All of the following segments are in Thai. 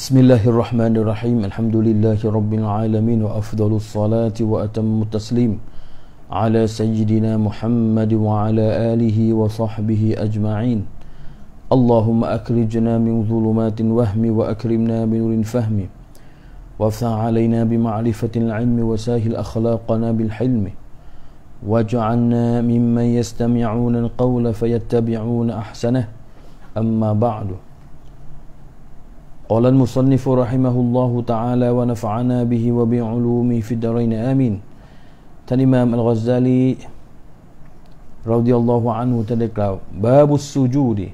بسم الله الرحمن الرحيم الحمد لله رب العالمين وأفضل الصلاة وأتم التسليم على سيدنا محمد وعلى آله وصحبه أجمعين اللهم أكرجنا من ظلمات الوهم وأكرمنا بنور الفهم وافث علينا بمعرفة العلم وساهل أخلاقنا بالحلم واجعلنا ممن يستمعون القول فيتبعون أحسنه أما بعد قال المصنف رحمه الله تعالى ونفعنا به وبعلومه في الدارين آمين تنمام الغزالي رضي الله عنه تلك باب السجود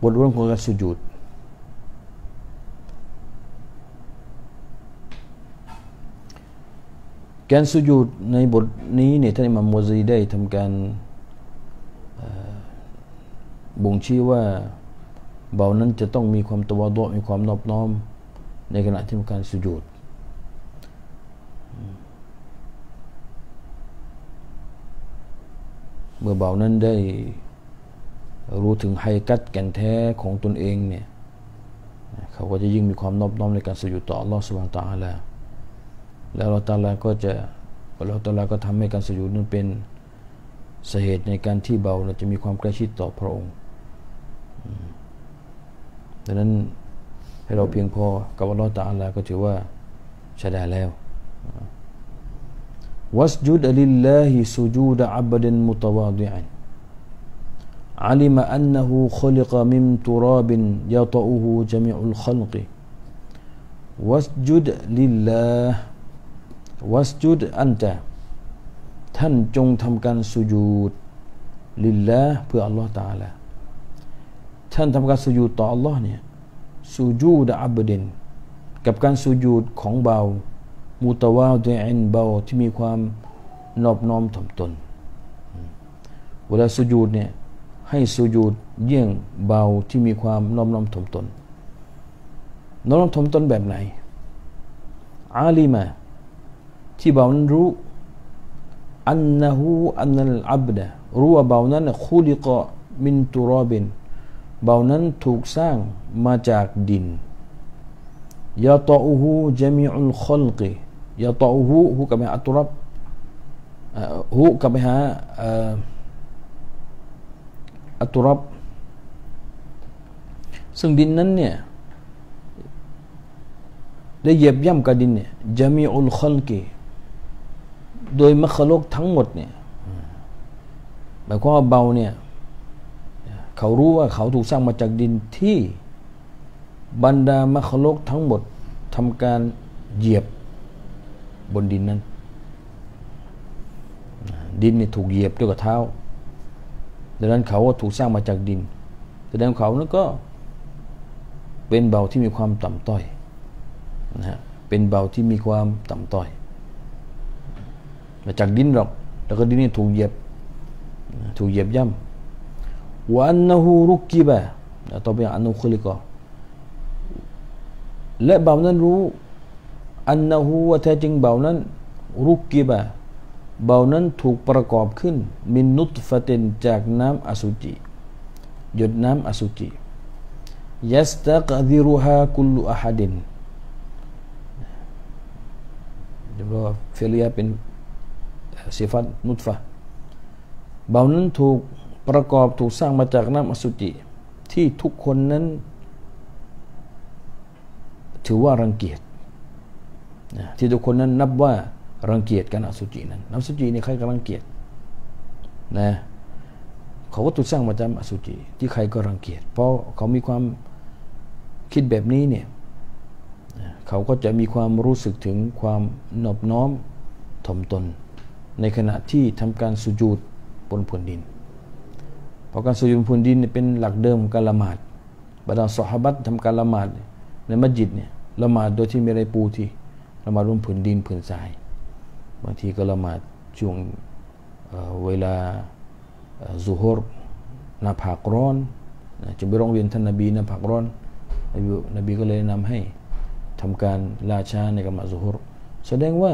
بلورنكو غير السجود كان سجود ني بود تنمام وزيدي تم บ่งชี้ว่าเบานั้นจะต้องมีความตวโตมีความนอบน้อม ในขณะที่มีการสุญูดเมื่อเบานั้นได้รู้ถึงไฮกัตแก่นแท้ของตนเอง เนี่ย เขาก็จะยิ่งมีความนอบน้อมในการสุญุดต่อรอดสว่างตาลาแล้วเราตาลาก็จะเราตาลาก็ทำให้การสุญุดนั้นเป็นสาเหตุในการที่เบาเราจะมีความใกล้ชิดต่อพระองค์ดังนั้นให้เราเพียงพอกับอัลลอฮฺตาอัลลาก็ถือว่าใช้ได้แล้ววัสจุดลิลลาฮิสุจูดอับดินมุตวาดิอัน علم أنه خلق من تراب يطأه جميع الخلق واسجد لله واسجد أنت ท่านจงทำการสุญูดลิลลเพื่ออัลลอฮ์ตาลาท่านทำการสุญูดต่อ Allah เนี่ย สุญูดอับดินกับการสุญูดของเบา มุตวาเดอินเบาที่มีความนอบน้อมถ่อมตน เวลาสุญูดเนี่ย ให้สุญูดเยี่ยงเบาที่มีความนอบน้อมถ่อมตนนอบน้อมถ่อมตนแบบไหนอาลีมา ที่เบานั้นรู้อันนะูอันนัลอับดะรู้ว่าเบานั้นคุลิกะมินตุรอบินเบานั้นถูกสร้างมาจากดินยาตออูฮูจมีอุลคลกียาตออูฮูฮูกับไปอัตุรับฮูกับไปหาอัตุรับซึ่งดินนั้นเนี่ยได้เหยียบย่ำกับดินเนี่ยจามีอุลคลกีโดยมัคลกทั้งหมดเนี่ยหมายความว่าเบาเนี่ยเขารู้ว่าเขาถูกสร้างมาจากดินที่บรรดามคโลกทั้งหมดทำการเหยียบบนดินนั้นดินนี่ถูกเหยียบด้วยกับเท้าดังนั้นเขาก็ถูกสร้างมาจากดินแสดงเขานั้นก็เป็นเบาที่มีความต่ำต้อยนะฮะเป็นเบาที่มีความต่ำต้อยมาจากดินหรอกแล้วก็ดินนี่ถูกเหยียบถูกเหยียบย่ำ وأنه ركب ตบิอันุคุลิ ل ا และเบานั้นรู้ ج ن ب นหูว ر ك แท้จริงเบานั้นรุกิบะานั้นถูกประกอบขึ้นมินุตฟะเตนจากน้ำอสุจิหยดน้ำอสุจิยัสตักดิรุฮาคุลุอาฮัดินจะบอกว่าฟิลิยเป็นสิฟัตนุตฟะเบานั้นถูกประกอบถูกสร้างมาจากน้ำอสุจิ ที่ทุกคนนั้น ถือว่ารังเกียจที่ทุกคนนั้นนับว่ารังเกียจการอสุจินั้นน้ำอสุจินี่ใครก็รังเกียจนะเขาก็ถูกสร้างมาจากอสุจิที่ใครก็รังเกียจเพราะเขามีความคิดแบบนี้เนี่ยเขาก็จะมีความรู้สึกถึงความนอบน้อมถ่อมตนในขณะที่ทำการสุญูดบนผืนดินพราะการสุยุมพื้นดินเป็นหลักเดิมการละหมาดบรรดาสหบัตทำการละหมาด ในมัสยิดเนี่ยละหมาดโดยที่ไม่ไรปูที่ละหมาดบนผืนดินผืนทรายบางทีก็ละหมาดช่วงเวลาซูฮุร์นาผากร้อนจะไปร้องเรียนท่านนบีนาผากร้อนนบีนบีก็เลยนำให้ทำการลาชาในกามาซูฮุร์แสดงว่า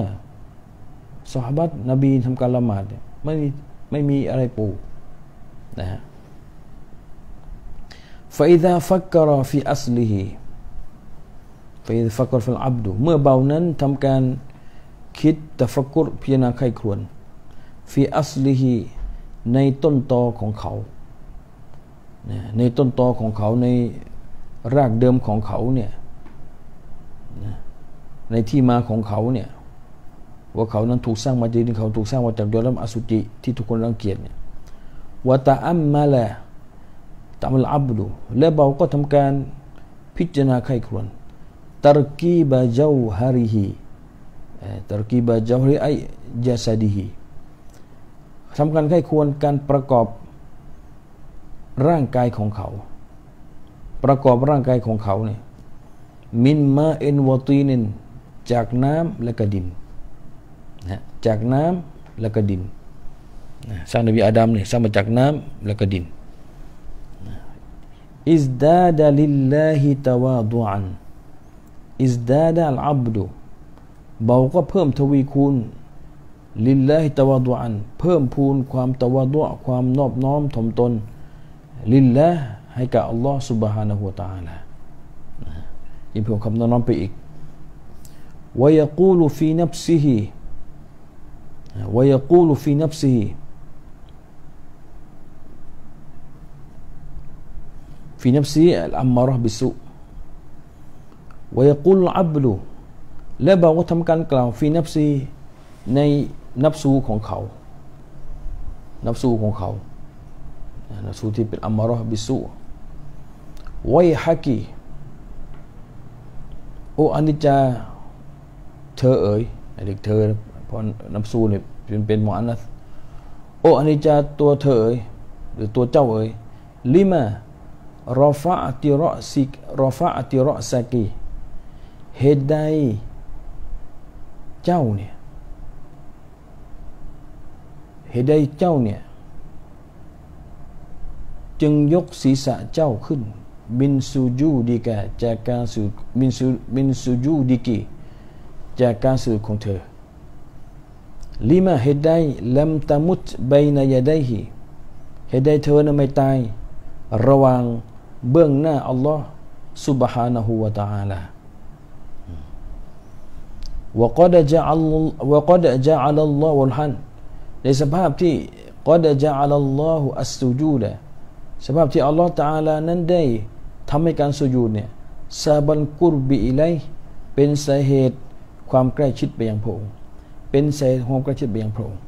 สหบัตนบีทำการละหมาดไม่ไม่มีอะไรปูนะฮะ فإذا فكر في أصله فإذا فكر في العبد เมื่อเบานั้นทำการคิดตะฟักุรพิจารณาไข้ครวรฟีอัสลิฮีในต้นตอของเขาในต้นตอของเขาในรากเดิมของเขาเนี่ยในที่มาของเขาเนี่ยว่าเขานั้น ถูกสร้างมาจากดินเขาถูกสร้างมาจากยอดลำอสุจิที่ ทุกคนรังเกียจเนี่ยวะตาอัมมาแหละตามลับดูและเอาก็ทำการพิจารณาไข้ครวนตรกีบาเจ้าฮาริฮีตรกีบาเจ้าฮาริไอจัสดีฮีทำการไข้ควรการประกอบร่างกายของเขา ประกอบร่างกายของเขาเนี่ยมินมาเอ็นวอตีนิน จากน้ำและกระดินนะจากน้ำและกระดินสร้างนบีอาดัมเนี่ยสร้างมาจากน้ำและกระดิน ازداد لله تواضعا ازداد العبد เบาก็เพิ่มทวีคูณลิลลาฮิตวาดุอันเพิ่มพูนความตวาดุความนอบน้อมถ่อมตนลิลละให้กับอัลลอฮ์ سبحانه และ تعالى ยิ่งเพิ่มความนอบน้อมไปอีก ويقول في نفسه ويقول في نفسه في نفسه الأمارة بالسوء ويقول العبد และบ่าวทำการกล่าวฟีนับซีในนับซูของเขานับซูของเขานับซูที่เป็นอัมมารอบิสูไวฮักีโออันิจาเธอเอ๋ยเด็กเธอพอนับซูเนี่ยเป็นเป็นมออันัสโออันิจาตัวเธอเอ๋ยหรือตัวเจ้าเอ๋ยลิมารอฟะติรอสิก รอฟะติรอสกีเหตุใดเจ้าเนี่ยเหตุใดเจ้าเนี่ยจึงยกศีรษะเจ้าขึ้นมินซูจูดีกะจากการสูดมินซูมินซูจูดีกีจากการสูดของเธอ ลิมาเหตุใดลำตามุตใบนายได้หีเหตุใดเธอนไม่ตายระวังเบื้องหน้าอัลลอฮ์ سبحانه และ تعالى وقد جعل وقد جعل الله ا ل ح ن ในสภาพที่ قد جعل الله السجود สภาพที่อัลลอฮ์ตาลานั้นได้ทำให้การสุญูดเนี่ยซาบันกุรบีอิไลเป็นสาเหตุความใกล้ชิดไปยังพระองค์เป็นสาเหตุความใกล้ชิดไปยังพระองค์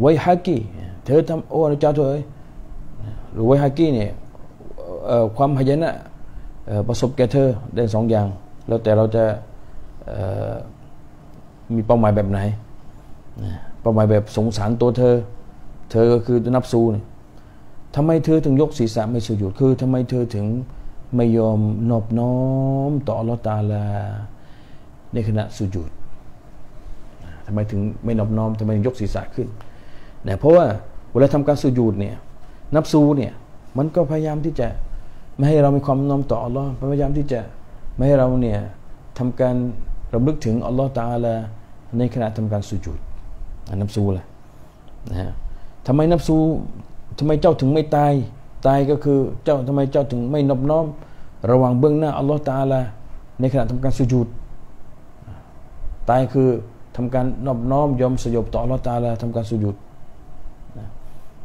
ไวฮากีเธอทำโอ้เจ้าเธอหรือไวฮากีเนี่ยความยายนะประสบแก่เธอได้สองอย่าง แล้วแต่เราจะมีเป้าหมายแบบไหนเป้าหมายแบบสงสารตัวเธอ เธอก็คือนับซูนี่ทำไมเธอถึงยกศีรษะไม่สุญุดคือทำไมเธอถึงไม่ยอมนอบน้อมต่อลอตาลาในขณะสุญุดทำไมถึงไม่นอบน้อมทำไมถึงยกศีรษะขึ้นนะเพราะว่าเวลาทำการสุญุดเนี่ย นับซูเนี่ย มันก็พยายามที่จะไม่ให้เรามีความน้อมต่ออัลลอฮ์พยายามที่จะ ไม่ให้เราเนี่ยทำการรำลึกถึงอัลลอฮ์ตาลาในขณะทำการสุญูดนับซูล่ะนะฮะทำไมนับซูทำไมเจ้าถึงไม่ตาย ตายก็คือ เจ้าทำไมเจ้าถึงไม่นอบน้อม ระวังเบื้องหน้าอัลลอฮ์ตาลาในขณะทำการสุญูดตายคือทำการนอบน้อมยอมสยบต่ออัลลอฮ์ตาลาทำการสุญูด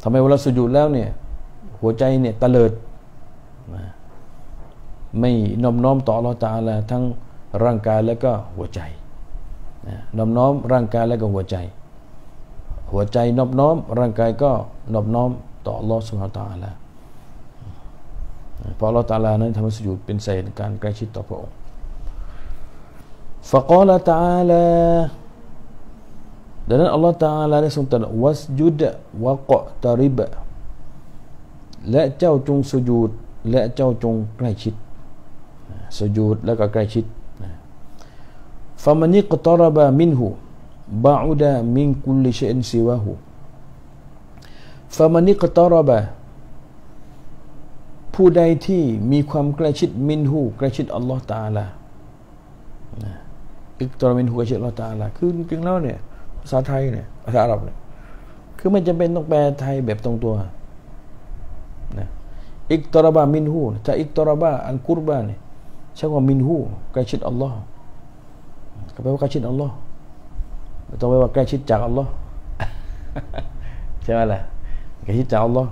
ทำไมเวลาสุญูดแล้วเนี่ยหัวใจเนี่ยตะเลิดไม่น้อมน้อมต่อเราตาละทั้งร่างกายและก็หัวใจน้อมน้อมร่างกายและก็หัวใจหัวใจนอบน้อมร่างกายก็นอบน้อมต่อลอสุฮาตาละพราอเราตาลานั้นทำสญุดเป็นเศษการใกล้ชิดต่อพระองค์ فقال ت ع ا ل าดังนั้นอัลลอฮฺตาลาได้ทรงตรัสวัสยุดวะกะตาริบและเจ้าจงสุญูดและเจ้าจงใกล้ชิดสยูดแล้วก็ใกล้ชิดฟามันิกตรบา มินหูบาอุดามิงคุลิเชนซีวะหูฟามันิกตรบา ผู้ใดที่มีความใกล้ชิด มินหูใกล้ชิดอัลลอฮ์ตาลาอิกตรมินหูใกล้ชิดอัลลอฮ์ตาลาคือจริงแล้วเนี่ยภาษาไทยเนี่ยภาษาอาหรับเนี่ย คือไม่จำเป็นต้องแปลไทยแบบตรงตัวนะอิกตรบา มินหูถ้าอิกตรบา อันกุรบาเนี่ยใช้ว่ามินหูใกล้ชิดอัลลอฮ์ก็แปลว่าใกล้ชิดอัลลอฮ์ไม่ต้องไปว่าใกล้ชิดจากอัลลอฮ์ใช่ไหมล่ะใกล้ชิดจากอัลลอฮ์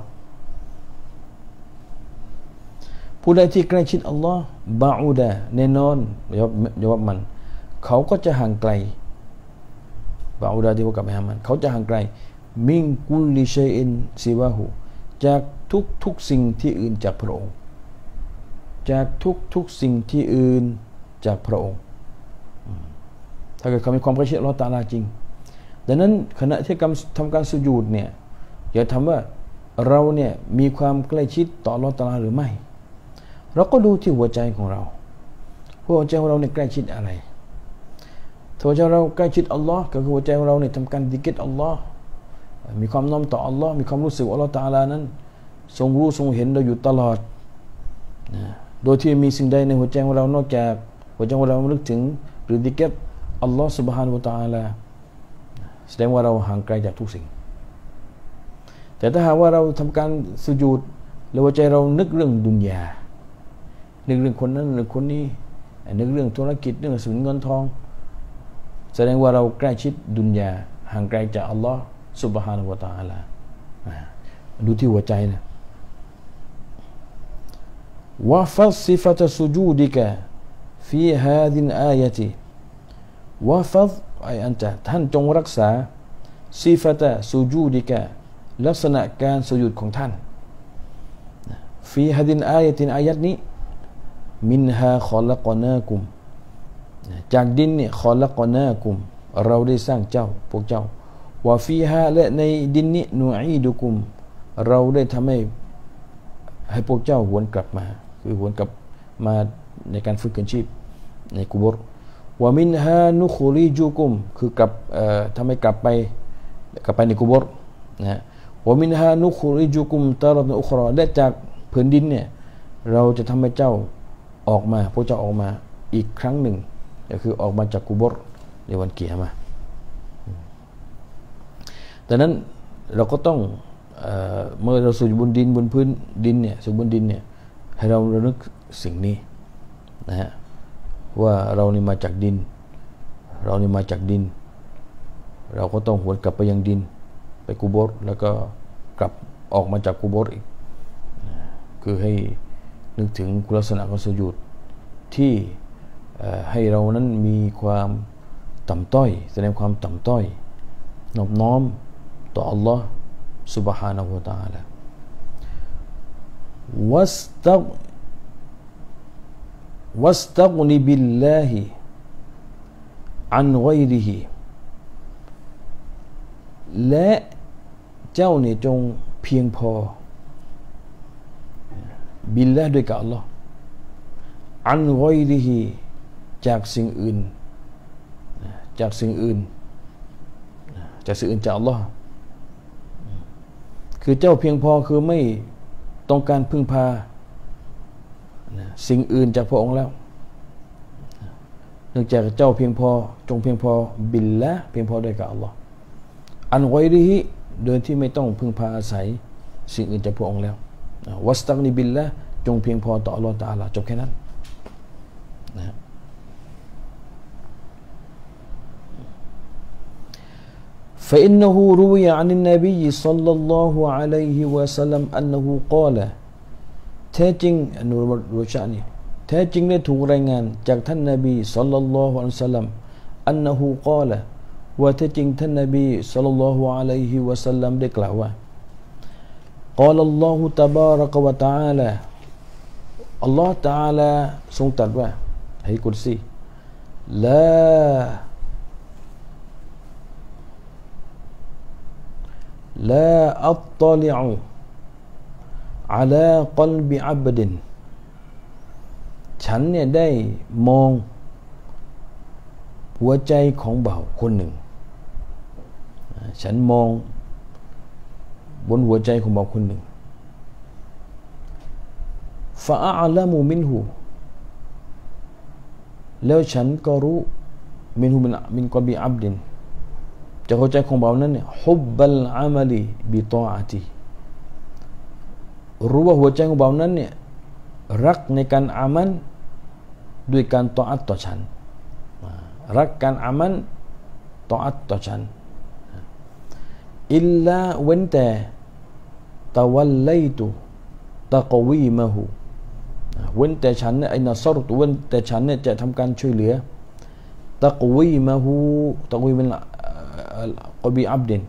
ผู้ใดที่ใกล้ชิดอัลลอฮ์บาอูดะแน่นอนยอบยอบมัน เขาก็จะห่างไกล บาอูดะที่ว่ากับไปหามันเขาจะห่างไกล มิงกุลิเชอินซิวาหูจากทุกทุกสิ่งที่อื่นจากพระองค์จากทุกทุกสิ่งที่อื่นจากพระองค์ ถ้าเกิดเขามีความกระเชื่อลอตาลาจริง ดังนั้นขณะที่กำทำการสุญูดเนี่ย อย่าทำว่าเราเนี่ยมีความใกล้ชิดต่อลอตาลาหรือไม่ เราก็ดูที่หัวใจของเรา หัวใจของเราเนี่ยใกล้ชิดอะไรหัวใจเราใกล้ชิดอัลลอฮ์ก็คือหัวใจของเราเนี่ยทำการดิกิตอัลลอฮ์มีความน้อมต่ออัลลอฮ์มีความรู้สึกอัลลอฮ์ตาลานั้น ทรงรู้ทรงเห็นเราอยู่ตลอดนะโดยที่มีสิ่งใดในหัวใจของเรานอกจาก หัวใจของเรานึกถึงหรือดิเก็บอัลลอฮฺสุบฮานุตาลาแสดงว่าเราห่างไกลจากทุกสิ่งแต่ถ้าหากว่าเราทำการสุญูดแล้วหัวใจเรานึกเรื่องดุนยานึกเรื่องคนนั้นหรือคนนี้ นึกเรื่องธุรกิจเรื่องสุนเงินทอง แสดงว่าเราใกล้ชิดดุนยาห่างไกลจากอัลลอฮฺสุบฮานุตาลาดูที่หัวใจนะว่าสุ وفص صفة سجودك في هذه الآية و ไอ أي أنت ท่านจงรักษาซีฟตะซูจูดิกะลักษณะการสุยุดของท่านฟีฮะดินอายตินอายตดนี้มินฮาขอละกอนากุมจากดินเนี่ยขอละกอนากุมเราได้สร้างเจ้าพวกเจ้าว่าฟีฮาและในดินนี้หนูอีดุกุม เราได้ทำให้ให้พวกเจ้าหวนกลับมาคือหวนกับมาในการฟื้นคืนชีพในกุบรวามินฮา นุคุริจูกุม คือกลับทำให้กลับไปกลับไปในกุบรนะวามินฮา นุคุริจูกุมตลอดนอุครอได้จากพื้นดินเนี่ยเราจะทำให้เจ้าออกมาพวกเจ้าออกมาอีกครั้งหนึ่ง ก็คือออกมาจากกุบรในวันเกียรมาดังนั้นเราก็ต้องเมื่อเราสู่บนดินบนพื้นดินเนี่ยสู่บนดินเนี่ยให้เราระลึกสิ่งนี้นะฮะว่าเรานี่มาจากดิน เรานี่มาจากดิน เราก็ต้องหวนกลับไปยังดินไปกูโบสแล้วก็กลับออกมาจากกูโบสอีกคือให้นึกถึงคุณลักษณะของสุญดที่ให้เรานั้นมีความต่ำต้อยแสดงความต่ำต้อยนอบน้อมต่ออัลลอฮ์ سبحانه และ تعالى واستغ واستغن بالله عن غيره และเจ้าเนี่ยจงเพียงพอ บิลละด้วยกับอัลลอฮ์อันไวดีฮีจากสิ่งอื่น จากสิ่งอื่นจากสิ่งอื่นจากอัลลอฮ์คือเจ้าเพียงพอคือไม่ต้องการพึ่งพาสิ่งอื่นจากพระองค์แล้ว เนื่องจากเจ้าเพียงพอจงเพียงพอบิลละเพียงพอด้วยกับอัลลอฮ์อันไวริฮิโดยที่ไม่ต้องพึ่งพาอาศัย สิ่งอื่นจากพระองค์แล้ววัสตังนิบิลละจงเพียงพอต่ออัลลอฮ์ตาลาจบแค่นั้น فإنه روي عن النبي صلى الله عليه وسلم أنه قال تاجين نور روشاني تاجين لتورين جاكت النبي صلى الله عليه وسلم أنه قال وتاجين النبي صلى الله عليه وسلم لكلاوة قال الله تبارك وتعالى الله تعالى سنتر هي كرسي لا لا أطلع على قلب عبد ฉันเนี่ยได้มอง หัวใจของเบาคนหนึ่ง ฉันมองบนหัวใจของเบาคนหนึ่งฟาอัลมูมินหูแล้วฉันก็รู้มินหูมินกอบีอับดินจะเข้าใจของเรานั้นเนี่ยฮุบบัลอามลีบิตอาตีรู้ว่าหัวใจของเรานั้นเนี่ยรักในการอามันด้วยการต่ออัตต่อฉันรักการอามันต่ออัตต่อฉันอิลลาเว้นแต่ตะวันไลตุตะกวีมาหูเว้นแต่ฉันเนี่ยไอ้นัสรุตเว้นแต่ฉันเนี่ยจะทำการช่วยเหลือตะกวีมาหูตะกวีเป็นกบีอับดิน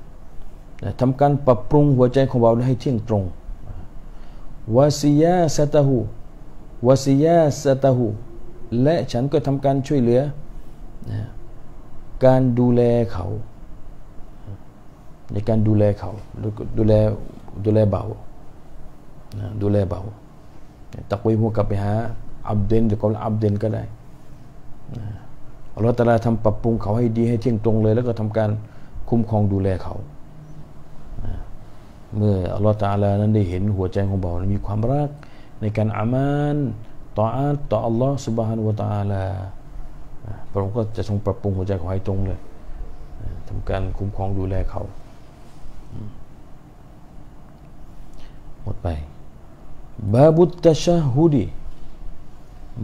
ทำการปรับปรุงหัวใจของเราให้เที่ยงตรงวาซียาสตาหูวาซียาสตาหูและฉันก็ทำการช่วยเหลือการดูแลเขา ในการดูแลเขาดูแลดูแลเบาดูแลเบาตะกุยหัวกลับไปหาอับเดนหรือก็อับเดนก็ได้เราตะลทำปรับปรุงเขาให้ดีให้เที่ยงตรงเลยแล้วก็ทำการคุ้มครองดูแลเขา เมื่ออัลลอฮฺตาลานั้นได้เห็นหัวใจของบ่าวมีความรักในการอามานต่ออาตต่ออัลลอฮฺสุบฮานุวะตาลาพระองค์ก็จะทรงปรับปรุงหัวใจของให้ตรงเลยทำการคุ้มครองดูแลเขาหมดไปบาบุตตะชาฮูดี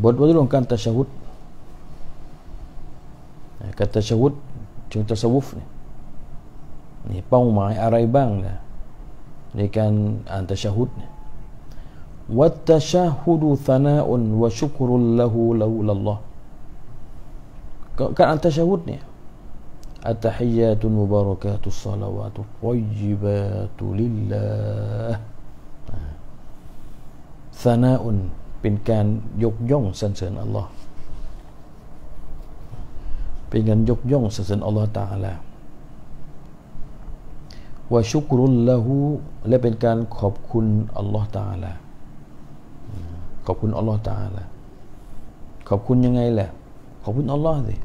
บทวัตดุของการตะชาฮุดการตะชาฮุดจึงตะสวุฟเนี่ย ni pang arai bang dah kan, ni kan anta syahud ni wa tashahudu thana'un wa syukrul laulallah kan anta ah, syahud ni atahiyyatun mubarakatu salawatu wajibatu lillah thana'un เป็นการยกย่องสรรเสริญอัลลอฮ์เป็นการยกย่องสรรเสริญอัลลอฮ์ตาอัลลอวชุกรุลละหูและเป็นการขอบคุณอัลลอฮ์ตาละขอบคุณอัลลอฮ์ตาละขอบคุณยังไงแหละขอบคุณอัลลอฮ์สิ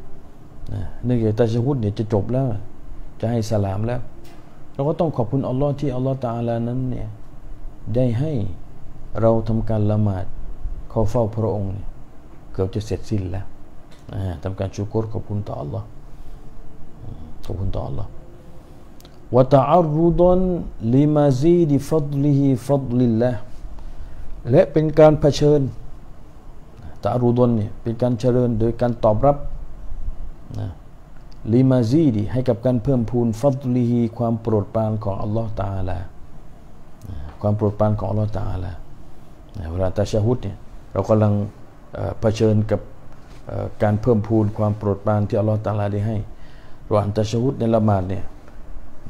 เนื่องจากตาชฮุดเนี่ยจะจบแล้วจะให้สลามแล้ว เราก็ต้องขอบคุณอัลลอฮ์ที่อัลลอฮ์ตาลานั้นเนี่ย ได้ให้เราทำการละหมาดเข้าเฝ้าพระองค์เกือบจะเสร็จสิ้นแล้วทำการชูกรขอบคุณต่ออัลลอฮ์ขอบคุณต่ออัลลอฮ์ وتعرضا لمزيد فضله فضل الله และเป็นการเผชิญตารูดนเนี่ยเป็นการเจริญโดยการตอบรับนะลิมาซีดีให้กับการเพิ่มพูนฟัตลีฮีความโปรดปรานของอัลลอฮ์ตาลาความโปรดปรานของอัลลอฮ์ตาลาเวลาตาชาฮุดเนี่ยเรากำลังเผชิญกับการเพิ่มพูนความโปรดปรานที่อัลลอฮ์ตาลาได้ให้ระหว่างตาชาฮุดในละหมาดเนี่ย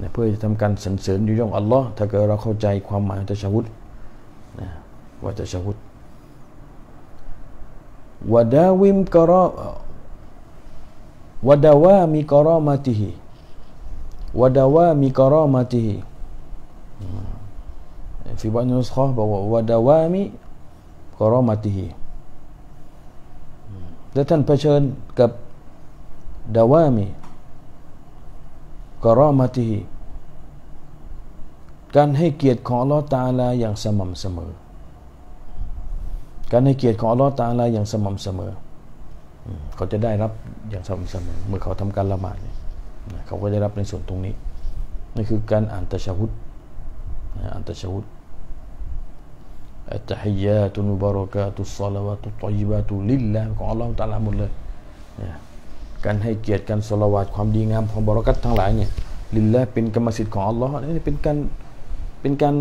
นะเพื่อจะทำการสรรเสริญยุยงอัลลอฮ์ถ้าเกิดเราเข้าใจความหมายตะชาวุธนะว่าตะชาวุธวดาวิมกรอวดาวามีกรอมาติฮีวดาวามีกรอมาติฮี ف ว่าว ا ดาวามิ د و รอมาติฮิและท่านเผชิญกับดาวามีกรอมาตีการให้เกียรติของลอตาลาอย่างสม่ำเสมอการให้เกียรติของลอตาลาอย่างสม่ำเสมอเขาจะได้รับอย่างสม่ำเสมอ เมื่อเขาทำการละหมาดเนี่ยเขาก็ได้รับในส่วนตรงนี้นี่คือการอ่านตะชาุดอ่านตะชาุด التحيات المباركات الصلوات الطيبات لله ของอัลลอฮฺตาลาหมดเลยการให้เกียรติการสละวาดความดีงามความบรักัตทั้งหลายเนี่ย ลิลละเป็นกรรมสิทธิ์ของอัลลอฮ์นี่เป็นการเป็นการ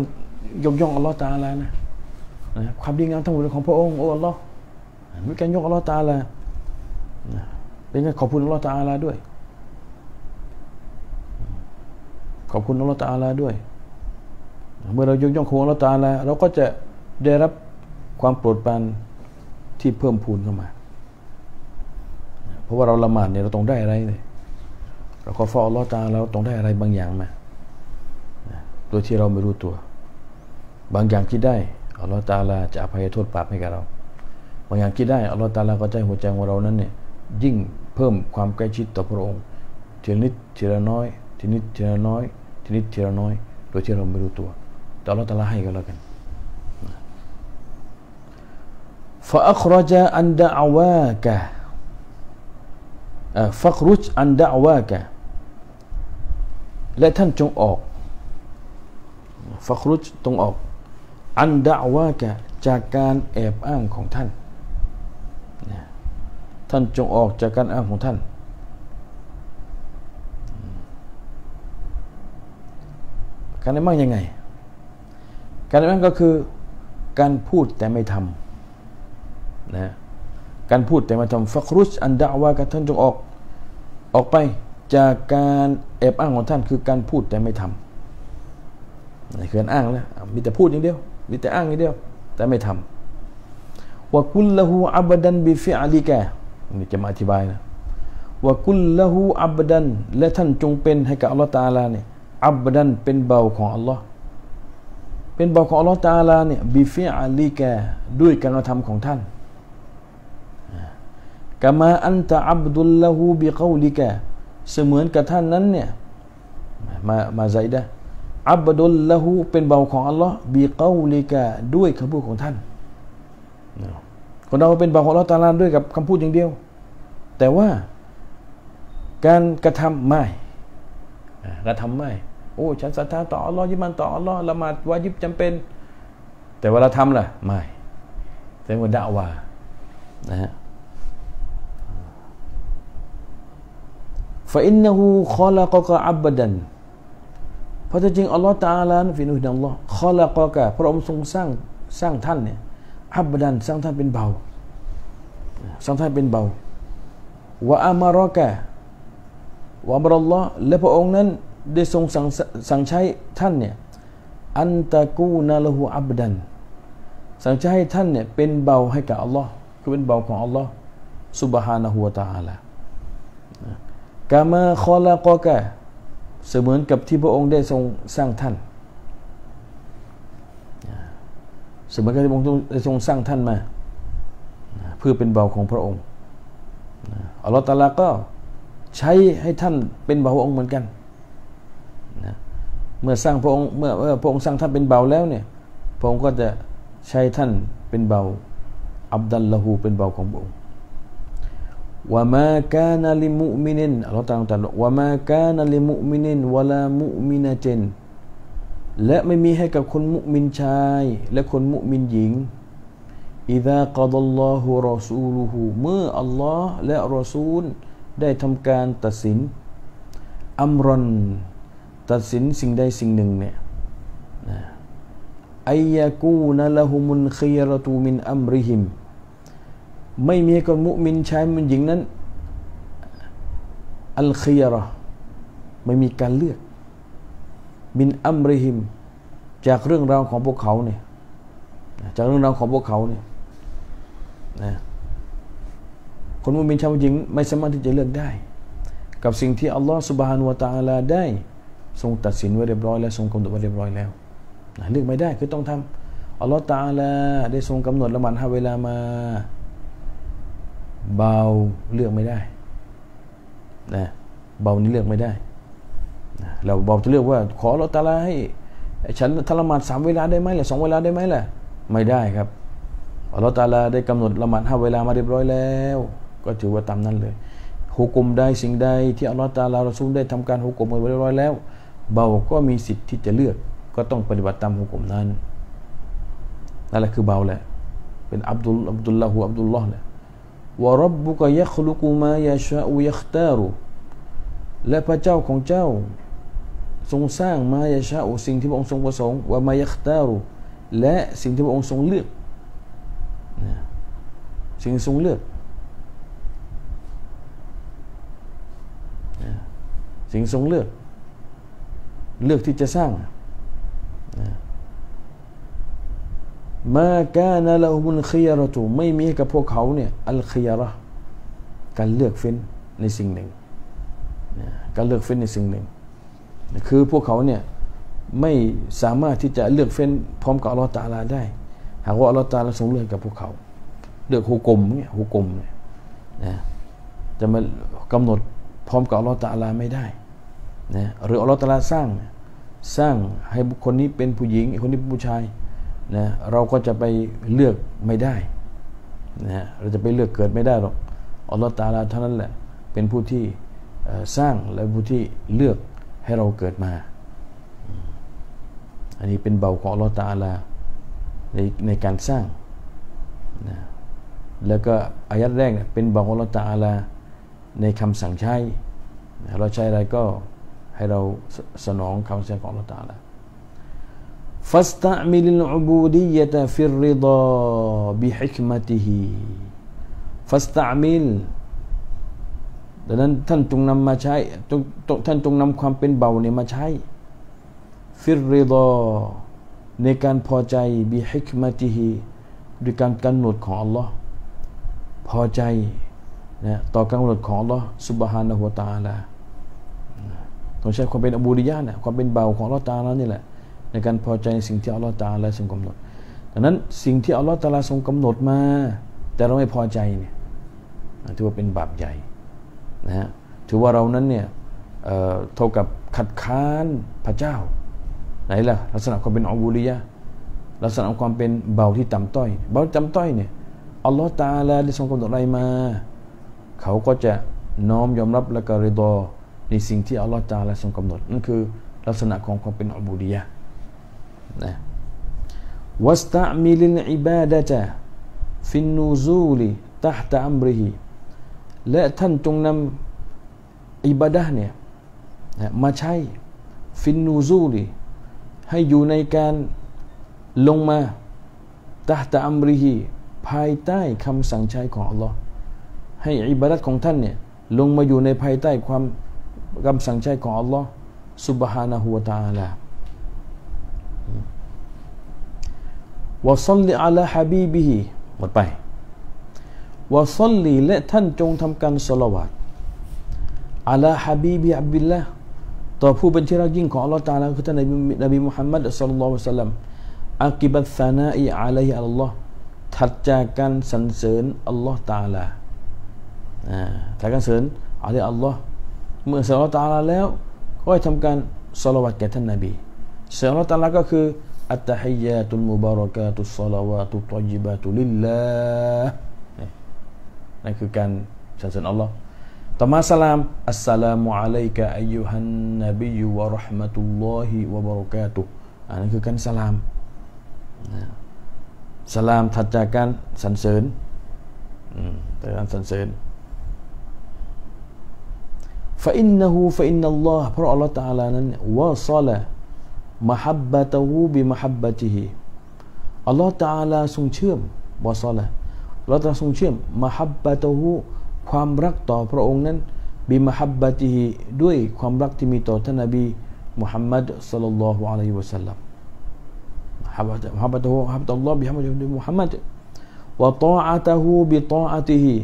ยกย่องอัลลอฮ์ตาลา นะนะความดีงามทั้งหมดของพระองค์โอ้อัลลอฮ์มีการยกอัลลอฮ์ตาลานะเป็นการขอบคุณอัลลอฮ์ตาลาด้วยขอบคุณอัลลอฮ์ตาลาด้วย เมื่อเรายกย่องของอัลลอฮ์ตาลาเราก็จะได้รับความโปรดปรานที่เพิ่มพูนเข้ามาเพราะว่าเราละหมาดเนี่ยเราต้องได้อะไรเ่ยเราก็ฟอลลอตาเราต้องได้อะไร บางอย่างมาโดยที่เราไม่รู้ตัว บางอย่างคิดได้อัลลอฮฺตาลาจะอภัยโทษบาปให้กับเราบางอย่างคิดได้อัลลอฮฺตาลาก็ใจหัวใจของเรานั้น เนี่ย ยิ่งเพิ่มความใกล้ชิดต่อพระองค์ทีนิดทีละน้อยทีนิดทีละน้อยทีนิดทีละน้อยโดยที่เราไม่รู้ตัวแต่อัลลอฮฺตาลาให้ก็แล้วกัน فأخرج أن دعواك ฟักรุจอันดาวากะและท่านจงออกฟักรุจตรงออก อันดาวากะจากการแอบอ้างของท่านท่านจงออกจากการอ้างของท่านการอ้างยังไง การอ้างก็คือ การพูดแต่ไม่ทำนะการพูดแต่มาทำฟักรุชอันดาวากับท่านจงออก ออกไปจากการแอบอ้างของท่าน คือการพูดแต่ไม่ทำนี่คือการอ้างนะมีแต่พูดอย่างเดียว มีแต่อ้างอย่างเดียว แต่ไม่ทำวากุลละหูอับดันบิฟิอาลีแกนี่จะมาอธิบายนะวากุลละหูอับดันและท่านจงเป็น ให้กับอัลลอฮฺตาลาเนี่ย อับดันเป็นเบาของอัลลอฮ์เป็นเบาของอัลลอฮฺตาลาเนี่ยบิฟิอาลีแกด้วยการกระทำของท่านกามาอันตะอับดุลละหูบิกาลิกะเสมือนกับท่านนั้น เนี่ย มามาไดะอับดุลละหูเป็นเบาของอัลลอฮ์บิกาลิกะด้วยคำพูดของท่านคนเราเป็นเบาของอัลลอฮ์ตาลาด้วยกับคำพูดอย่างเดียว แต่ว่า การกระทำไม่กระทำไม่โอ้ฉันศรัทธาต่ออัลลอฮ์ยิมันต่ออัลลอฮ์ละหมาดวายิบจำเป็น แต่เวลาทำล่ะไม่แต่ื่อด่าว่านะฮะฟาอินนหูคอละกอกะอับดันเพราะจริงอัลลอฮ์ตาลานฟินุดัลลอฮ์คอละกอกะพระองค์ทรงสร้างสร้างท่านเนี่ยอับดันสร้างท่านเป็นเบาสร้างท่านเป็นเบาวะอามารอกะวะบรัลลอฮ์และพระองค์นั้นได้ทรงสั่งสั่งใช้ท่านเนี่ยอันตะกูนาลหูอับดันสั่งใช้ท่านเนี่ยเป็นเบาให้กับอัลลอฮ์คือเป็นเบาของอัลลอฮ์ س ب า ا ن ه และ ت ع า ل ى กามาคอลากอกะเสมือนกับที่พระองค์ได้ทรงสร้างท่านเสมือนกับที่พระองค์ได้ทรงสร้างท่านมาเพื่อเป็นเบาของพระองค์อัลลอฮฺตาลาก็ใช้ให้ท่านเป็นเบาองค์เหมือนกันนะเมื่อสร้างพระองค์เมื่อพระองค์สร้างท่านเป็นเบาแล้วเนี่ยพระองค์ก็จะใช้ท่านเป็นเบา อับดัลละหูเป็นเบาของพระองค์วะมากานาลิมุมินินอัลลอฮ์ตรัสวะมากานาลิมุมินินวะลามุมินาเจนและไม่มีให้กับคนมุมินชายและคนมุมินหญิงอิดะกัดลลอฮุรอซูลูฮูเมื่ออัลลอฮ์และรอซูลได้ทำการตัดสินอัมรอนตัดสินสิ่งใดสิ่งหนึ่งเนี่ยอายะกูนะละหุมุนคียรตูมินอัมริหิมไม่มีคนมุมินชายมุหญิงนั้น อัลคียรอไม่มีการเลือกมินอัมริฮิมจากเรื่องราวของพวกเขาเนี่ยจากเรื่องราวของพวกเขาเนี่ยนะคนมุมินชายมุหญิง ไม่สามารถที่จะเลือกได้ กับสิ่งที่อัลลอฮฺสุบฮานุวาตาลาได้ทรงตัดสินไว้เรียบร้อยและทรงกำหนดไว้เรียบร้อยแล้วเลือกไม่ได้ คือต้องทำอัลลอฮฺตาลาได้ทรงกำหนดละหมาดห้าเวลามาเบาเลือกไม่ได้ นะ เบานี้เลือกไม่ได้นะเราเบาจะเลือกว่า ขอเราตาลาให้ฉันทรมาดสามเวลาได้ไหมหรือสองเวลาได้ไหมล่ะไม่ได้ครับเรลอตาลา ได้กำหนดละหมาดห้าเวลามาเรียบร้อยแล้ว ก็ถือว่าตามนั้นเลยฮุกุมใดสิ่งใดที่อัลลอฮฺตาลาเราซุ่มได้ทำการฮุกุมมาเรียบร้อยแล้วเบาก็มีสิทธิ์ที่จะเลือก ก็ต้องปฏิบัติตามฮุกุมนั้นนั่นแหละคือเบาแหละเป็นอับดุลอับดุลละหูอับดุลลอฮ์แหละ وربك يخلق ما يشاء يختار และพระเจ้าของเจ้าทรงสร้างมายาชาอุสิ่งที่พระองค์ทรงประสงค์ว่ามายาคตารุและสิ่งที่พระองค์ทรงเลือกสิ่งทรงเลือกสิ่งทรงเลือก เลือกที่จะสร้างมาการละมุลคียรตูไม่มีกับพวกเขาเนี่ยอัลคียระการเลือกเฟ้นในสิ่งหนึ่งการเลือกเฟ้นในสิ่งหนึ่ง คือพวกเขาเนี่ยไม่สามารถที่จะเลือกเฟ้นพร้อมกับอัลลอฮฺตาลาได้ หากว่าอัลลอฮฺตาลาทรงเลือกกับพวกเขา เลือกฮุกลมเนี่ยฮุกลมเนี่ยนะจะมากำหนดพร้อมกับอัลลอฮฺตาลาไม่ได้นะหรืออัลลอฮฺตาลาสร้าง สร้างให้บุคคลนี้เป็นผู้หญิงคนนี้เป็นผู้ชายนะเราก็จะไปเลือกไม่ได้นะ เราจะไปเลือกเกิดไม่ได้หรอก อัลลอฮฺตาลาเท่านั้นแหละเป็นผู้ที่สร้างและผู้ที่เลือกให้เราเกิดมา อันนี้เป็นเบาของอัลลอฮฺตาลาในใน การสร้างนะแล้วก็อายัดแรกเป็นเบาของอัลลอฮฺตาลาในคำสั่งใช้ เราใช้อะไรก็ให้เราสนองคำสั่งของอัลลอฮฺตาลา فاستعمل العبودية في الرضا بحكمته فاستعمل ดังนั้นท่านจงนำมาใช้ ท่านจงนำความเป็นเบาเนี่ยมาใช้ฟิริดอในการพอใจบิฮิกมาติฮีด้วยการกำหนดของอัลลอฮ์พอใจนะต่อการกำหนดของอัลลอฮ์สุบฮานะฮุวตาลาต้องใช้ความเป็นอบูริยานะความเป็นเบาของอัลลอฮ์ตาลานี่แหละในการพอใจในสิ่งที่อัลลอฮฺตาลาทรงกำหนด ดังนั้นสิ่งที่อัลลอฮฺตาลาทรงกำหนดมา แต่เราไม่พอใจเนี่ยถือว่าเป็นบาปใหญ่นะฮะถือว่าเรานั้นเนี่ยเท่ากับขัดข้านพระเจ้าไหนล่ะลักษณะความเป็นอบูริยะลักษณะความเป็นเบาที่ต่ำต้อย เบาต่ำต้อยเนี่ยอัลลอฮฺตาลาได้ทรงกำหนดอะไรมา เขาก็จะน้อมยอมรับและกระดอในสิ่งที่อัลลอฮฺตาลาทรงกำหนดนั่นคือ ลักษณะของความเป็นอบูริยะนะวัสตะมิลินอิบาดะจฟินนูซูลิตัตอัมริฮีและท่านจงนำอิบาดะเนี่ยนะมาใช้ฟินนูซูลิให้อยู่ในการลงมาตัตอัมริฮีภายใต้คำสั่งใช้ของอัลลอฮ์ให้อิบาดัตของท่านเนี่ยลงมาอยู่ในภายใต้ความคำสั่งใช้ของอัลลอฮ์ سبحانه และ تعالى วะซัลลิอัลฮะบีบีฮีหมดไปวะซัลลีและท่านจงทำการสละวัตอัลฮะบีบีอับดุลละต่อผู้เป็นที่รักยิ่งของอัลลอฮฺตาลาคือท่านนบีมุฮัมมัดสัลลัลลอฮุสัลลัมอักิบัตซานาอิอัลัยอัลลอฮ์ถัดจากการสรรเสริญอัลลอฮ์ตาลาจากการสรรเสริญอัลลอฮ์อัลลอฮ์เมื่อสรรอัลตาลาแล้ว ก็ให้ทำการสละวัตแก่ท่านนบีเสรรอัลตาลาก็คือ attahiyyatul mubarakatus salawatut tayyibatu lillah nah eh, itu kan sanad Allah Tama salam assalamu alayka ayyuhan nabiyyu wa rahmatullahi wa barakatuh nah itu kan salam ya. salam tajakan sanseun hmm tajakan sanseun fa innahu fa inna Allah pro Allah taala nan wasala mahabbatahu bi mahabbatihi อัลลอฮ์ตาลาทรงเชื่อมบอสละเราตาทรงเชื่อมมาฮับบะตหูความรักต่อพระองค์นั้นบิมาฮับบะติฮีด้วยความรักที่มีต่อท่านนบีมุฮัมมัดสัลลัลลอฮุอะลัยฮิวะสัลลัมมาฮับบะตหูฮับตัลลอฮ์บิฮัมมัดมุฮัมมัดวะตออะตหูบิตออะติฮี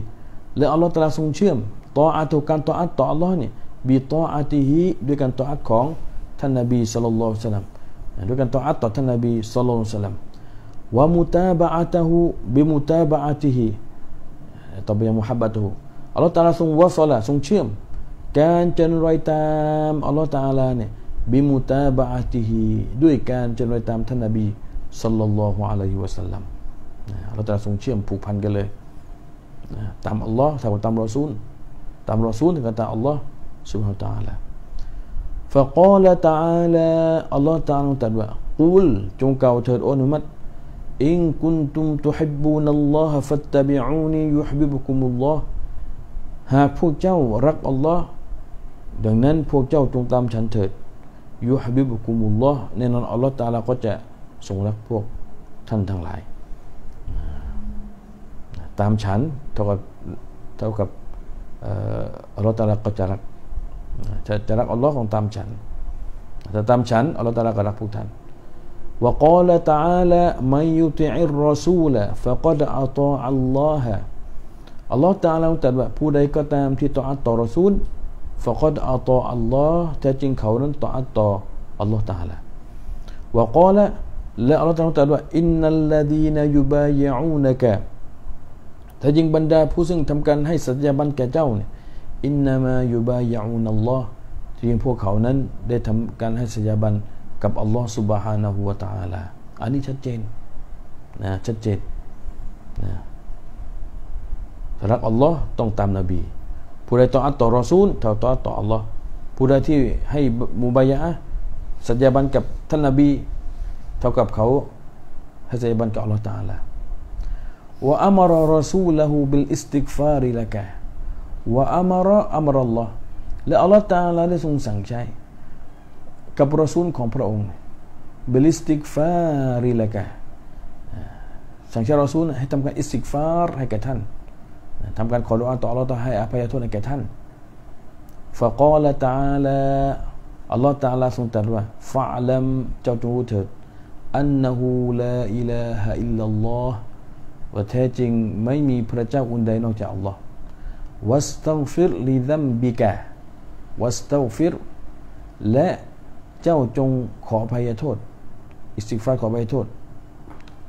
และอัลลอฮ์ตาลาทรงเชื่อมตออะตุการตออะต่ออัลลอฮ์นี่บิตออะติฮีด้วยการตออะของท่านนบีสุลต่านสัลลัมด้วยการต่ออัตต่อท่านนบีสุลต่านสัลลัมวะมุตาบะอัตหูบิมุตาบะอัติฮีต่อไปยังมุฮับบัตหูอัลลอฮฺตาลาทรงวะสละทรงเชื่อม فقال تعالى الله تعالى تعالى قل جونك وتر أنمت إن كنتم تحبون الله فاتبعوني يحببكم الله ها فوجاو رق الله دنن فوجاو جونك تام يحببكم الله نن الله تعالى قد سورك فوق تن تن لاي تام شان تو تو كب آه، الله تعالى قد จะจะรักอัลลอฮ์คงตามฉันถ้าตามฉันอัลลอฮ์ตาลาก็รักพวกท่านว่ากล่าวตาลาไม่ยุติอิรอซูละฟะกดอัตออัลลอฮ์อัลลอฮ์ตาลาตรัสว่าผู้ใดก็ตามที่ต่ออัตอรอซูลฟะกดอัตออัลลอฮ์แท้จริงเขานั้นต่ออัตออัลลอฮ์ตาลาว่ากล่าวและอัลลอฮ์ตาลาตรัสว่าอินนัลลัดีนยุบายยูนักะแท้จริงบรรดาผู้ซึ่งทำการให้สัญญาบันแก่เจ้าเนี่ยอินนามายูบายาอุนัลลอฮ์ที่พวกเขานั้นได้ทำการให้สัญญาบันกับอัลลอฮ์สุบฮานะฮูวาตาลาอันนี้ชัดเจนนะชัดเจนนะถ้ารักอัลลอฮ์ต้องตามนบี ผู้ใดต่ออัตต่อรอซูลต่อต่ออัต่ออัลลอฮ์ผู้ใดที่ให้มุบายะสัญญาบันกับท่านนบี เท่ากับเขาให้สัญญาบันกับอัลลอฮ์ตาลาว่าอัมรอรอซูลละหูบิลอิสติกฟาริละกะวะอัมรออัมรอลลอฮ์และอัลลอฮ์ตาลาได้ทรงสั่งใช้กับรอซูลของพระองค์บบลิสติกฟาริละกะสั่งใช้รอซูลให้ทำการอิสติกฟาร์ให้แก่ท่านทำการขอรุอาต่ออัลลอฮ์ให้อภัยโทษให้แก่ท่านฟะกอละตาลาอัลลอฮ์ตาลาทรงตรัสว่าฟะลัมเจ้าจงรู้เถิดอันนหูลาอิลาฮะอิลลัลลอฮ์ว่าแท้จริงไม่มีพระเจ้าอื่นใดนอกจากอัลลอฮ์วัสตัฟิรลิดัมบิกะวัสตัฟิรและเจ้าจงขอภัยโทษอิสติกฟารขอภัยโทษ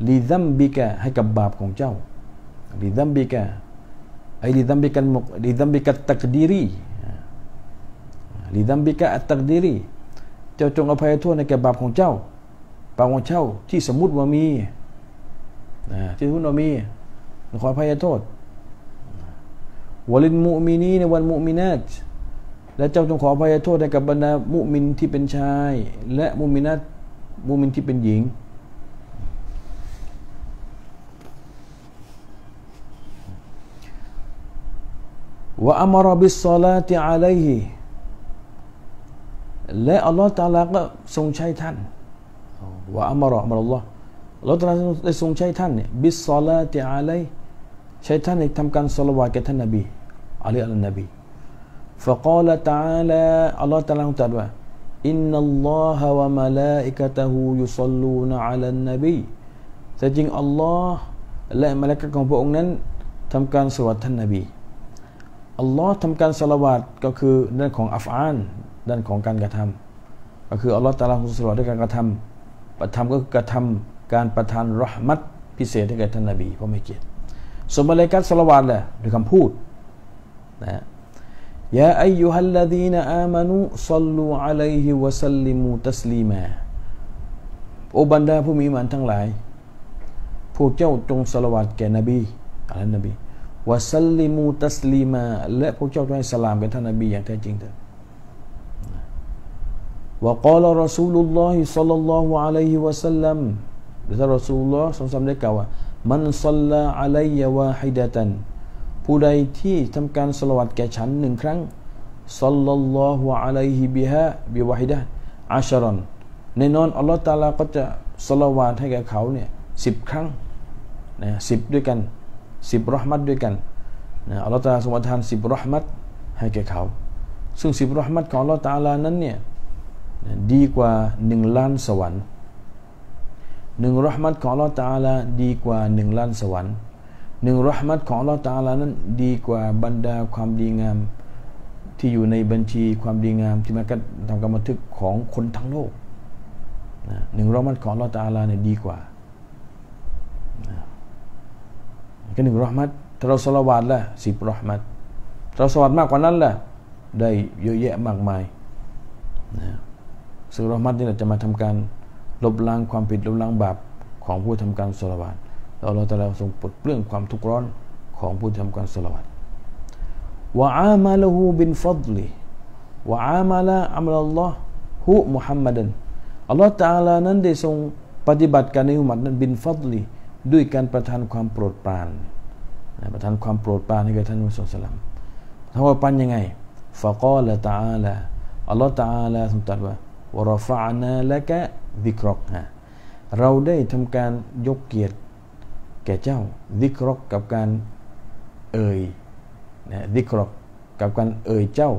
ลิดัมบิกะให้กับบาปของเจ้าลิดัมบิกะไอ้ลิดัมบิกันมุกลิดัมบิกัตตักดีรีลิดัมบิกะตักดีรี เจ้าจงอภัยโทษในแก่บาปของเจ้าบาปของเจ้าที่สมมติว่ามี นะ ที่สมมติว่ามี ขออภัยโทษวลินมุมินีในวันมุมินาตและเจ้าจงขอพยโทษให้กับบรรดามุมินที่เป็นชาย และมุมินาตมุมินที่เป็นหญิงวะอัมรบิสซาลาติอะลัยฮิและอัลลอฮฺตาลาก็ทรงใช้ท่านวะอัมรออัมรอัลลอฮฺอัลลอฮฺตาลาได้ทรงใช้ท่านเนี่ยบิสซาลาติอะลัยฮิชัยท่านได้ทำการสละวาแก่ท่านนบีอะลัยอัลนบีฟะก ل ลตะอ ى ล ل อ ه تعالى ตรัสว่าอินนัลลอฮะวะมะลาอิกะตะฮูยุศ็อลลูนอะลันนบีแท้จริงอัลลอฮ์และมะลาอิกัของพระองค์นั้นทำการสวัสดท่านนบีอัลลอฮ์ทำการสละวาก็คือด้านของอัฟอานด้านของการกระทำก็คืออัลลอฮ์ตะลาอุสลวอด้วยการกระทำประทำก็คือกระทำการประทานรหมัดพิเศษให้แก่ท่านนบีเพราะไม่เกียรติส่วมเลกัสสลวานและด้วยคำพูดนะยาอายุฮัลลดีนอามานุสัลลูอะลัยฮิวะสัลลิมูตัสลีมาโอบรรดาผู้มีมันทั้งหลาย พวกเจ้าจงสละวัตแก่นบีอะไรนบีวะสัลลิมูตัสลีมาและพวกเจ้าจงให้สลามแก่ท่านนบีอย่างแท้จริงเถิดวะกาลรอซูลุลลอฮิสัลลัลลอฮุอะลัยฮิวะสัลลัมหรือท่านรอซลลมันสัลลาอะลัยาวาฮิดะตันผู้ใดที่ทำการสละวัดแก่ฉันหนึ่งครั้งสัลลัลลอฮุอะลัยฮิบิฮะบิวาฮิดะอัชรอนแน่นอนอัลลอฮฺตาลาก็จะสละวาดให้แก่เขาเนี่ยสิบครั้งนะสิบด้วยกันสิบรหมัดด้วยกันนะอัลลอฮฺตาลาสมะทานสิบรหมัดให้แก่เขา ซึ่งสิบรหมัดของอัลลอฮฺตาลานั้นเนี่ยดีกว่าหนึ่งล้านสวรรค์หนึ่งรหมัดของลอตาลาดีกว่าหนึ่งล้านสวรรค์ หนึ่ง รหมัดของลอตาลานั้น ดีกว่าบรรดาความดีงามที่อยู่ในบัญชีความดีงาม ที่มันก็ทำการบันทึกของคนทั้งโลกหนึ่ง รหมัดของลอตาลาเนี่ยดีกว่าก็หนึ่ง รหมัดถ้าเราสละวาดละสิบรหมัดเราสวัรดมากกว่านั้นละได้เยอะแยะมากมายนะซึ่งรหมัดนี่แหละจะมาทำการลบล้างความผิดลบล้างบาปของผู้ทำการสละวาตเราเราจตเราทรงปลดเปลื้องความทุกข์ร้อนของผู้ทำการสละวาตวะอามาลหูบินฟัดลีวะอามาลาอัมลัลลอฮุมุฮัมมัดันอัลลอฮฺตาลานั้นได้ทรงปฏิบัติการในอุมัดนั้นบินฟัดลีด้วยการประทานความโปรดปรานประทานความโปรดปรานให้แก่ท่านมุสลิมทำว่าปันยังไงฟะกอละตาลาอัลลอฮฺตาลาทรงตรัสว่าวะรฟะอานะละกะดิกรอกเราได้ทำการยกเกียรติแก่เจ้าดิกรอกกับการเอ่ยนะดิกรอกกับการเอ่ยเจ้า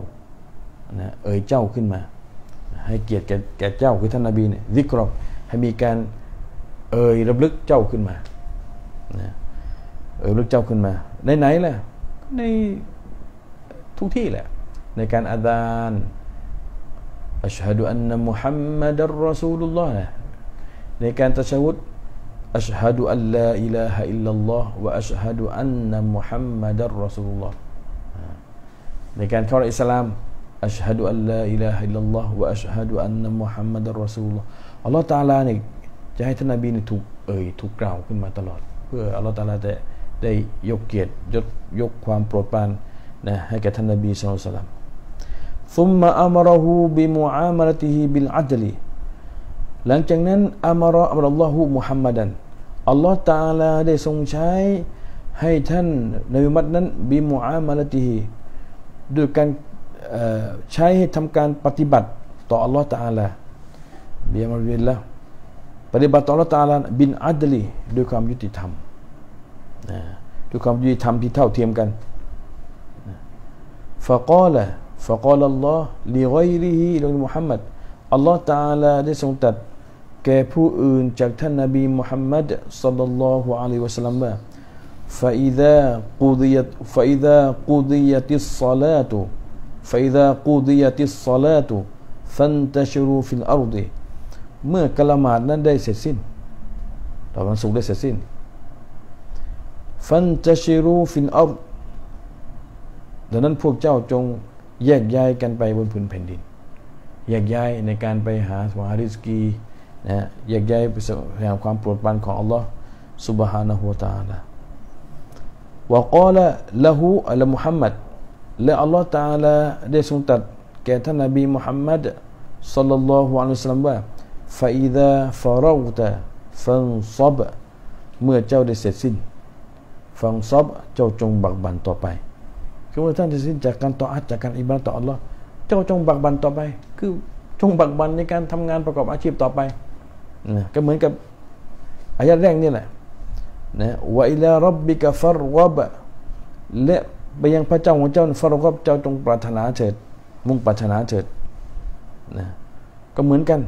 นะเอ่ยเจ้าขึ้นมา ให้เกียรติแก่เจ้าคือท่านนาบีเนี่ยดิกรอกให้มีการเอ่ยระลึกเจ้าขึ้นมานะเอ่ยระลึกเจ้าขึ้นมาในไหนล่ะในทุกที่แหละ ในการอาดาน Ashadu anna muhammad Rasulullah Ini kan tersebut Ashadu an la ilaha illallah Wa ashadu anna muhammad Rasulullah Ini kan kawal Islam Ashadu an la ilaha illallah Wa ashadu anna muhammad Rasulullah Allah Ta'ala ni Jahit ta Nabi ni tu เอ่ยถูกกล่าวขึ้นมาตลอดเพื่ออัลลอฮฺตาลาจะได้ยกเกียรติยกความโปรดปรานนะให้แก่ท่านนบีสุลต่านซุมมาอัมรหูบิมูอามารติฮีบิลอัจลีหลังจากนั้นอัมรอัลลอฮูมุฮัมมัดันอัลลอฮ์ตาลาได้ทรงใช้ให้ท่านนบีมัดนั้นบิมูอามารติฮีด้วยการใช้ให้ทำการปฏิบัติต่ออัลลอฮ์ตาลาเบียมารวิลละปฏิบัติต่ออัลลอฮ์ตาลาบินอัดลีด้วยความยุติธรรมด้วยความยุติธรรมที่เท่าเทียมกันฟะกอละ فقال الله لغيره محمد الله تعالى ได้ทรงตรัส كَيْ محمد صلى الله عليه وسلم فإذا قضيت فإذا قضيت الصلاة فإذا قضيت الصلاة فانتشروا في الأرض เมื่อกะละหมาดนั้นได้เสร็จสิ้นตอนนั้นสุขได้เสร็จสิ้น فانتشروا في الأرض ดังนั้นพวกเจ้าจงแยกย้ายกันไปบนผืนแผ่นดินแยกย้ายในการไปหาสวาริสกีนะแยกย้ายไปหาความโปรดปรานของอัลลอฮ์ سبحانه และ تعالى ว่าก้อละละหูอัลมุฮัมมัดและอัลลอฮ์ تعالى ได้ทรงตัดแก่ท่านนบีมุฮัมมัดสัลลัลลอฮุอะลัยฮิสลามว่า فإذا فرغت فانصب เมื่อเจ้าได้เสร็จสิ้น ฟังซอบเจ้าจงบักบันต่อไปคือว่าท่านจะสิ้นจากการต่ออัดจากการอิบาดต่ออัลลอฮ์เจ้าจงบักบันต่อไป คือจงบักบันในการทำงานประกอบอาชีพต่อไปนะก็เหมือนกับ อายะแรกนี่แหละนะวะอิลารับบิกะฟารวบะและไปยังพระเจ้าของเจ้าฟารวบเจ้าจงปรารถนาเถิดมุ่งปรารถนาเถิดนะก็เหมือนกัน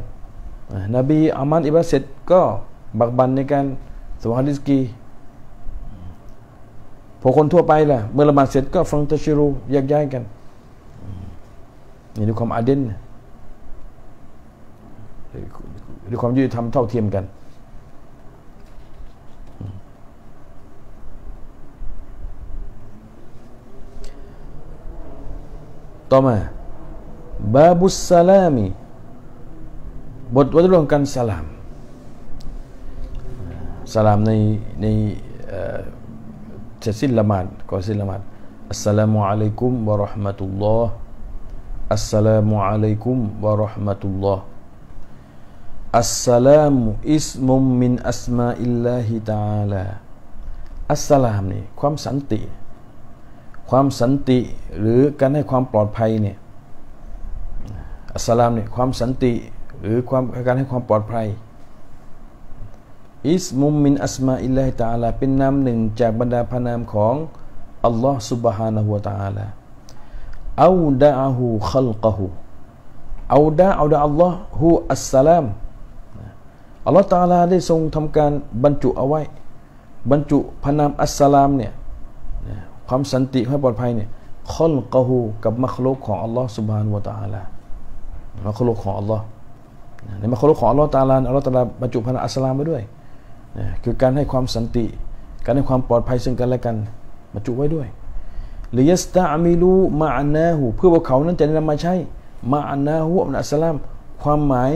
นบีอามันอิบาเสร็จก็บักบันในการสวาดิสกีพอคนทั่วไปล่ะเมื่อละหมาดเสร็จก็ฟังตะชิรูแยกย้ายกันนี่ดูความอาเดนดูความยุติธรรมเท่าเทียมกันต่อมาบาบุสซาลามีบทวัดรองการสลาม สลามในในจะสิ้นละมาดก่อนสิ้นละมาดอัสสลามุอะลัยกุมวะราะห์มะตุลลอฮ์อัสสลามุอะลัยกุมวะราะห์มะตุลลอฮ์อัสสลามุอิสมุมมินอัสมาอิลลาฮิตาลาอัสสลามนี่ความสันติ ความสันติหรือการให้ความปลอดภัยเนี่ยอัสสลามเนี่ยความสันติหรือความการให้ความปลอดภัยอิสมุมมินอัสมาอิลลาฮิตาลาเป็นนามหนึ่งจากบรรดาพรนามของอัลลอฮ์ سبحانه และ ت ع ا ل ลเอาดาหูขัลกะหูอาดาอาดาอัลลอฮ์ฮูอัสสลามอัลลอฮ์ตาลาได้ทรงทำการบรรจุเอาไว้ บรรจุพรนามอัสสลามเนี่ยความสันติความปลอดภัยเนี่ยขัลกะหูกับมัคลุกของอัลลอฮ์ سبحانه และ تعالى มัคลุกของอัลลอฮ์ในมัคลุกของอัลลอฮ์ตาลาอัลลอฮ์ตาลาบรรจุพรนามอัสสลามไว้ด้วยคือการให้ความสันติ การให้ความปลอดภัยซึ่งกันและกันมาจุไว้ด้วย หรือยสตาอามิลูมาอันนาหูเพื่อพวกเขานั้นจะนำมาใช้มาอันนาหูอันอัสลามความหมาย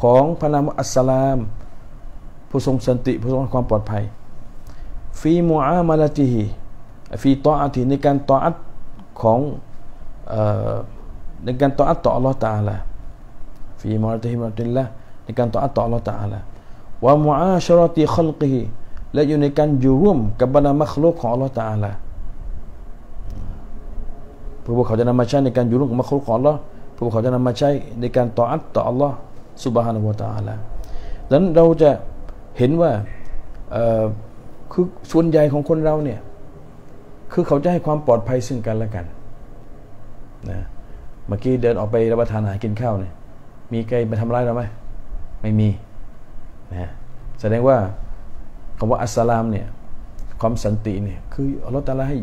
ของพระนามอัสลาม ผู้ทรงสันติผู้ทรงความปลอดภัย ฟีมูอามาลาติฮีฟีตออัติในการตออัตของในการตออัตต่ออัลลอฮฺตาลาฟีมูอาลาติฮีมาติลละในการตออัตต่ออัลลอฮฺตาลาวามูอาชรติคอลกีและอยู่ในการอยู่ร่วมกับบรรดามัคลุกของอัลลอฮฺตาลาพื่อพวกเขาจะนำมาใช้ในการอยู่ร่วมกับมัคลุกของอัลลอฮฺพื่อพวกเขาจะนำมาใช้ในการต่ออัตต่ออัลลอฮฺสุบฮานุวะตาลาดังนั้นเราจะเห็นว่าคือส่วนใหญ่ของคนเราเนี่ย คือเขาจะให้ความปลอดภัยซึ่งกันและกันนะเมื่อกี้เดินออกไปรับประทานอาหารกินข้าวเนี่ย มีใครมาทำร้ายเราไหมไม่มีนะแสดงว่าคำว่าอัสสลามเนี่ย ความสันติเนี่ยคืออัลลอฮฺตาลาให้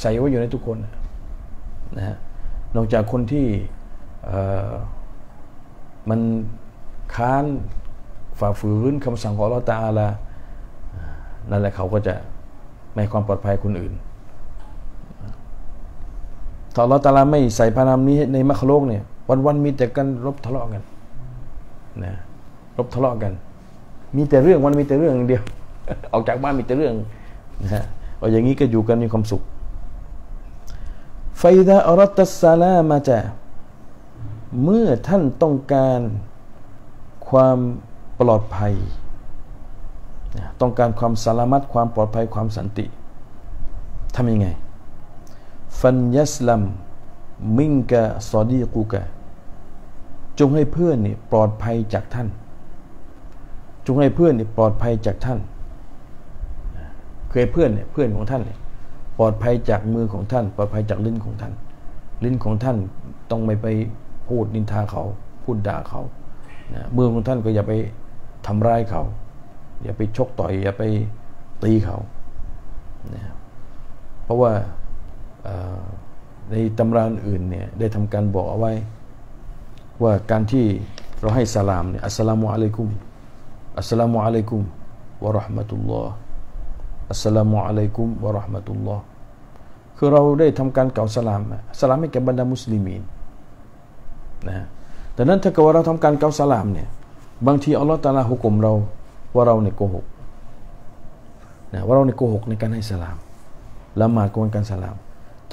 ใส่ไว้อยู่ในทุกคนนะฮะนอกจากคนที่มันค้านฝ่าฝืนคำสั่งของอัลลอฮฺตาลา นั่นแหละเขาก็จะไม่ความปลอดภัยคนอื่นถ้าเราตาลาไม่ใส่พระนามนี้ในมรรคโลกเนี่ย วัน ๆ มีแต่กันรบทะเลาะกันนะรบทะเลาะกัน มีแต่เรื่องวันมีแต่เรื่องเดียว ออกจากบ้านมีแต่เรื่องนะฮะเอาอย่างนี้ก็อยู่กันมีความสุข ไฟดาอรัตสาลามาจะเมื่อท่านต้องการความปลอดภัยต้องการความสารามัดความปลอดภัยความสันติทำยังไง ฟันยัสลัมมิงกะซอดีกูกะจงให้เพื่อนนี่ปลอดภัยจากท่านจงให้เพื่อนปลอดภัยจากท่าน เคยเพื่อนเนี่ยเพื่อนของท่านเลยปลอดภัยจากมือของท่าน ปลอดภัยจากลิ้นของท่าน ลิ้นของท่านต้องไม่ไปพูดนินทาเขา พูดด่าเขา มือของท่านก็อย่าไปทำร้ายเขา อย่าไปชกต่อย อย่าไปตีเขา เพราะว่าในตำราอื่นเนี่ยได้ทำการบอกเอาไว้ว่าการที่เราให้สลามเนี่ยอัสลามุอะลัยกุมอัสลามุอะลัยกุมวะราะห์มะตุลลอฮ์อัสลามุอะลัยกุมวะราะห์มะตุลลอฮ์คือเราได้ทำการกล่าวสลามสลามให้แก่บรรดามุสลิมีนนะแต่นั้นถ้าเกิดว่าเราทำการกล่าวสลามเนี่ย บางทีอัลลอฮ์ตาลาหุกมเรา ว่าเราเนี่ยโกหกนะว่าเราเนี่ยโกหกในการให้สลามละหมาดกวนการสลาม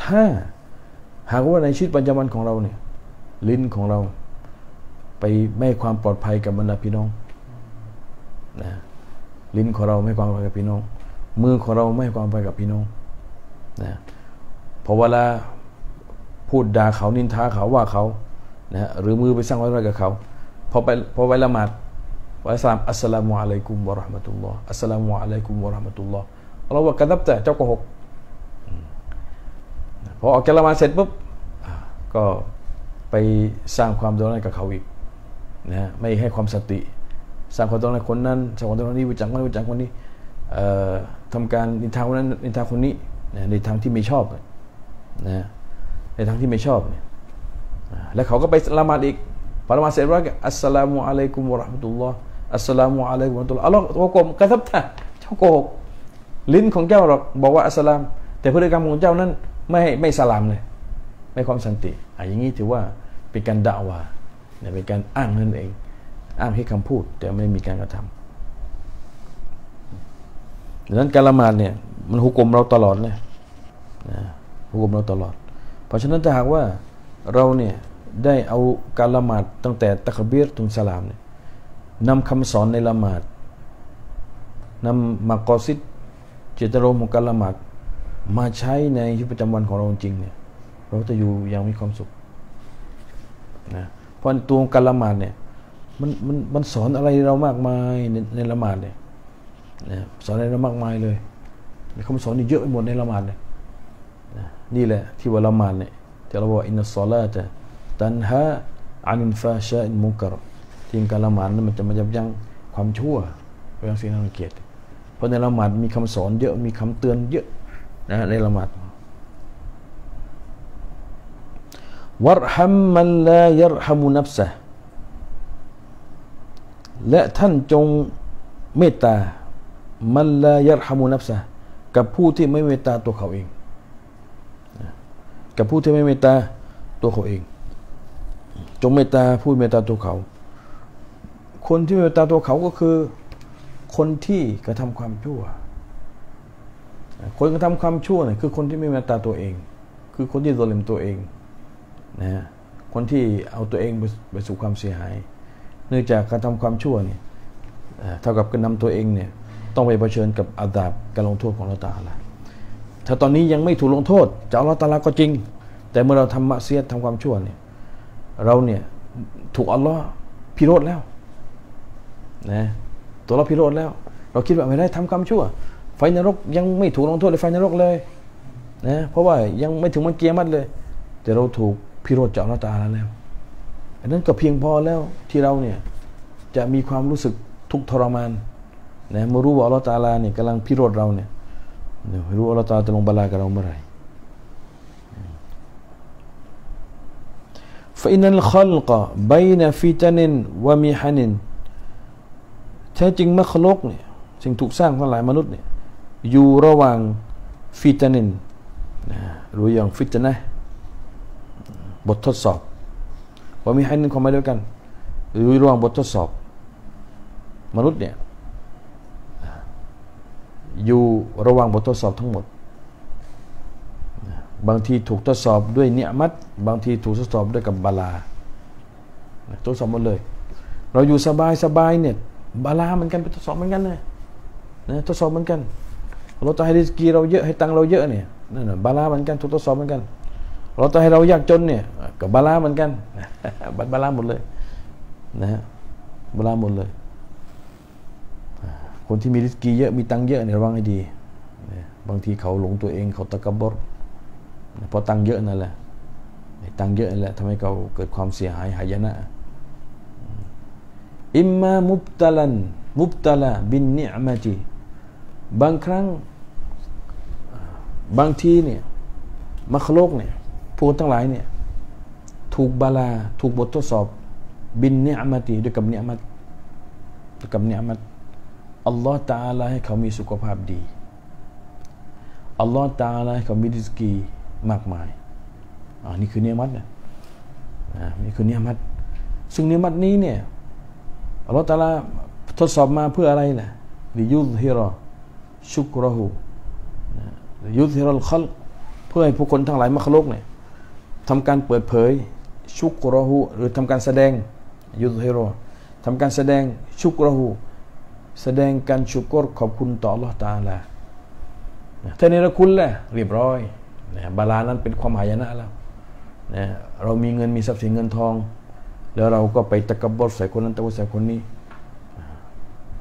ถ้าหากว่าในชีวิตปัจจุบันของเราเนี่ย ลิ้นของเราไปไม่ความปลอดภัยกับบรรดาพี่น้องนะลิ้นของเราไม่ความไปกับพี่น้อง มือของเราไม่ความไปกับพี่น้องนะพอเวลา พูดด่าเขา นินทาเขาว่าเขานะหรือมือไปสร้างว้อะไรกับเขาพอไปพอไปละหมาดวะสลามอัสสลามุอะลัยกุมวะราะห์มะตุลลอฮ์อัสสลามุอะลัยกุมวะราะห์มะตุลลอฮ์เราว่ากระดับแต่เจ้าโกหกพอออกจากละหมาดเสร็จปุ๊บก็ไปสร้างความเดือดร้อนกับเขาอีกนะไม่ให้ความสติสางคนต้องคนนั้นสางคนต้องนี้วิจารณ์คนวิจารณ์คนนี้ทำการนินทาคนนั้นนินทาคนนี้ในทางที่ไม่ชอบนะในทางที่ไม่ชอบเนี่ยแล้วเขาก็ไปละหมาดอีกพอละหมาดเสร็จว่าอัสสลามุอะลัยกุมุราะห์มตุลลอฮ์อัสสลามุอะลัยกุมุราะห์มตุลลอฮ์อัลลอฮ์โกมกระทับตาเจ้าโกหกลิ้นของเจ้าหรอกบอกว่าอัสสลาม แต่พฤติกรรมของเจ้านั้น ไม่ไม่สลามเลยไม่ความสันติอ่ะอย่างนี้ถือว่าเป็นการด่าว่าเป็นการอ้างนั่นเองอ้างแค่คำพูดแต่ไม่มีการกระทำดังนั้นการละหมาดเนี่ย มันหุกกลมเราตลอดเลยนะหุกกลมเราตลอด เพราะฉะนั้นถ้าหากว่าเราเนี่ยได้เอาการละหมาดตั้งแต่ตะคบีรตุนสลามเนี่ยนำคำสอนในละหมาดนำมากอซิดเจตรมของการละหมาดมาใช้ในชีวิตประจำวันของเราจริงเนี่ย เราจะอยู่อย่างมีความสุขนะเพราะตัวการละหมาดเนี่ยมันมันมันสอนอะไรเรามากมายในในละหมาดเนี่ยนะสอนอะไรเรามากมายเลยคำสอนนี่เยอะไปหมดในละหมาดเลยนี่แหละที่ว่าละหมาดเนี่ยที่เราบอกอินนัสซอลาตะตันฮะอันินฟาชาอินมุกรที่การละหมาดนั้นมันจะมายับยั้งความชั่วเรื่องสิ่งน่ารเกียดเพราะในละหมาดมีคำสอนเยอะมีคำเตือนเยอะนะในละหมาดวะรหัมมันลายรหัมุนับซะและท่านจงเมตตามันลายรฮามูนับซะกับผู้ที่ไม่เมตตาตัวเขาเองกับผู้ที่ไม่เมตตาตัวเขาเอง จงเมตตาผู้เมตตาตัวเขาคนที่เมตตาตัวเขาก็คือ คนที่กระทำความชั่ว คนกระทำความชั่วเนี่ยคือคนที่ไม่เมตตาตัวเอง คือคนที่โดนเลมตัวเองนะฮะคนที่เอาตัวเองไปสู่ความเสียหายเนื่องจากการทำความชั่วเนี่ยเท่ากับการนำตัวเองเนี่ยต้องไปเผชิญกับอาดาบการลงโทษของเราตาละถ้าตอนนี้ยังไม่ถูกลงโทษ จากเราตาลาก็จริง แต่เมื่อเราทำมะเสียทำความชั่วเนี่ยเราเนี่ยถูกอัลลอฮ์พิโรธแล้วนะตัวเราพิโรธแล้ว เราคิดว่าไม่ได้ทำความชั่ว ไฟนรกยังไม่ถูกลงโทษเลยไฟนรกเลยนะเพราะว่ายังไม่ถึงมันเกียรมัดเลย แต่เราถูกพิโรธจากเราตาลาแล้วอันนั้นก็เพียงพอแล้วที่เราเนี่ยจะมีความรู้สึกทุกทรมานนะเมื่อรู้ว่าอัลลอฮฺตาลาเนี่ยกำลังพิโรธเราเนี่ยเ๋ยวรู้อัลลอฮฺตาจะลงบาลากับเราเมื่อไหร่ فإن الخلق بين فتن ومحن แท้จริงมรคลกเนี่ยสิ่งถูกสร้างทั้งหลายมนุษย์เนี่ยอยู่ระหว่างฟิตนินะรู้อย่างฟิตนะบททดสอบพอามีให้นึงความหมายเดียวกันหรือระวังบททดสอบมนุษย์เนี่ยอยู่ระหว่างบททดสอบทั้งหมด บางทีถูกทดสอบด้วยเนียมัดบางทีถูกทดสอบด้วยกับบาลาทดสอบหมดเลยเราอยู่สบายสบายเนี่ยบาลาเหมือนกันไปทดสอบเหมือนกันเลยนะทดสอบเหมือนกันเราจะให้ริสกีเราเยอะให้ตังเราเยอะเนี่ยนั่นหละบาลาเหมือนกันถูกทดสอบเหมือนกันเราองให้เรายากจนเนี่ยกับบาลาเหมือนกันบัตบาลาหมดเลยนะฮะบาลาหมดเลย คนที่มีริสกีเยอะมีตังเยอะเนี่ยระวังให้ดี บางทีเขาหลงตัวเอง เขาตะกบดเพราะตังเยอะนั่นแหละตังเยอะนั่นแหละทำให้เขาเกิดความเสียหายหายนะอิมมามุบตะลันมุบตะลาบินเนอมะจีบางครั้งบางทีเนี่ยมัคลกเนี่ยผู้ทั้งหลายเนี่ยถูกบาลาถูกบททดสอบ บินเนี่ยมาตีด้วยกับเนี่ยมัด้วยกับเนี่ยมัอัลลอฮ์ตาลาให้เขามีสุขภาพดีอัลลอฮ์ตาลาให้เขามีดิสกีมากมายอันนี้คือเนอมัตนะนี่คือเนอมัตซึ่งเนอมัตนี้เนี่ยอัลลอฮ์ตาลาทดสอบมาเพื่ออะไรล่ะลิยุธฮิรอชุกรหูยุธฮิรอลขลเพื่อให้ผู้คนทั้งหลายมักลุกเนี่ยทำการเปิดเผยชุกรหูหรือทำการแสดงยุทธเโรทำการแสดงชุกรหูแสดงการชุกรขอบคุณต่อลลอตาลาเทาเนรคุณแหละเรียบร้อยนะบาลานั้นเป็นความหายนะแล้วนะเรามีเงินมีทรัพย์สินเงินทอง แล้วเราก็ไปตะกบดใส่คนนั้นตะกบดใส่คนนี้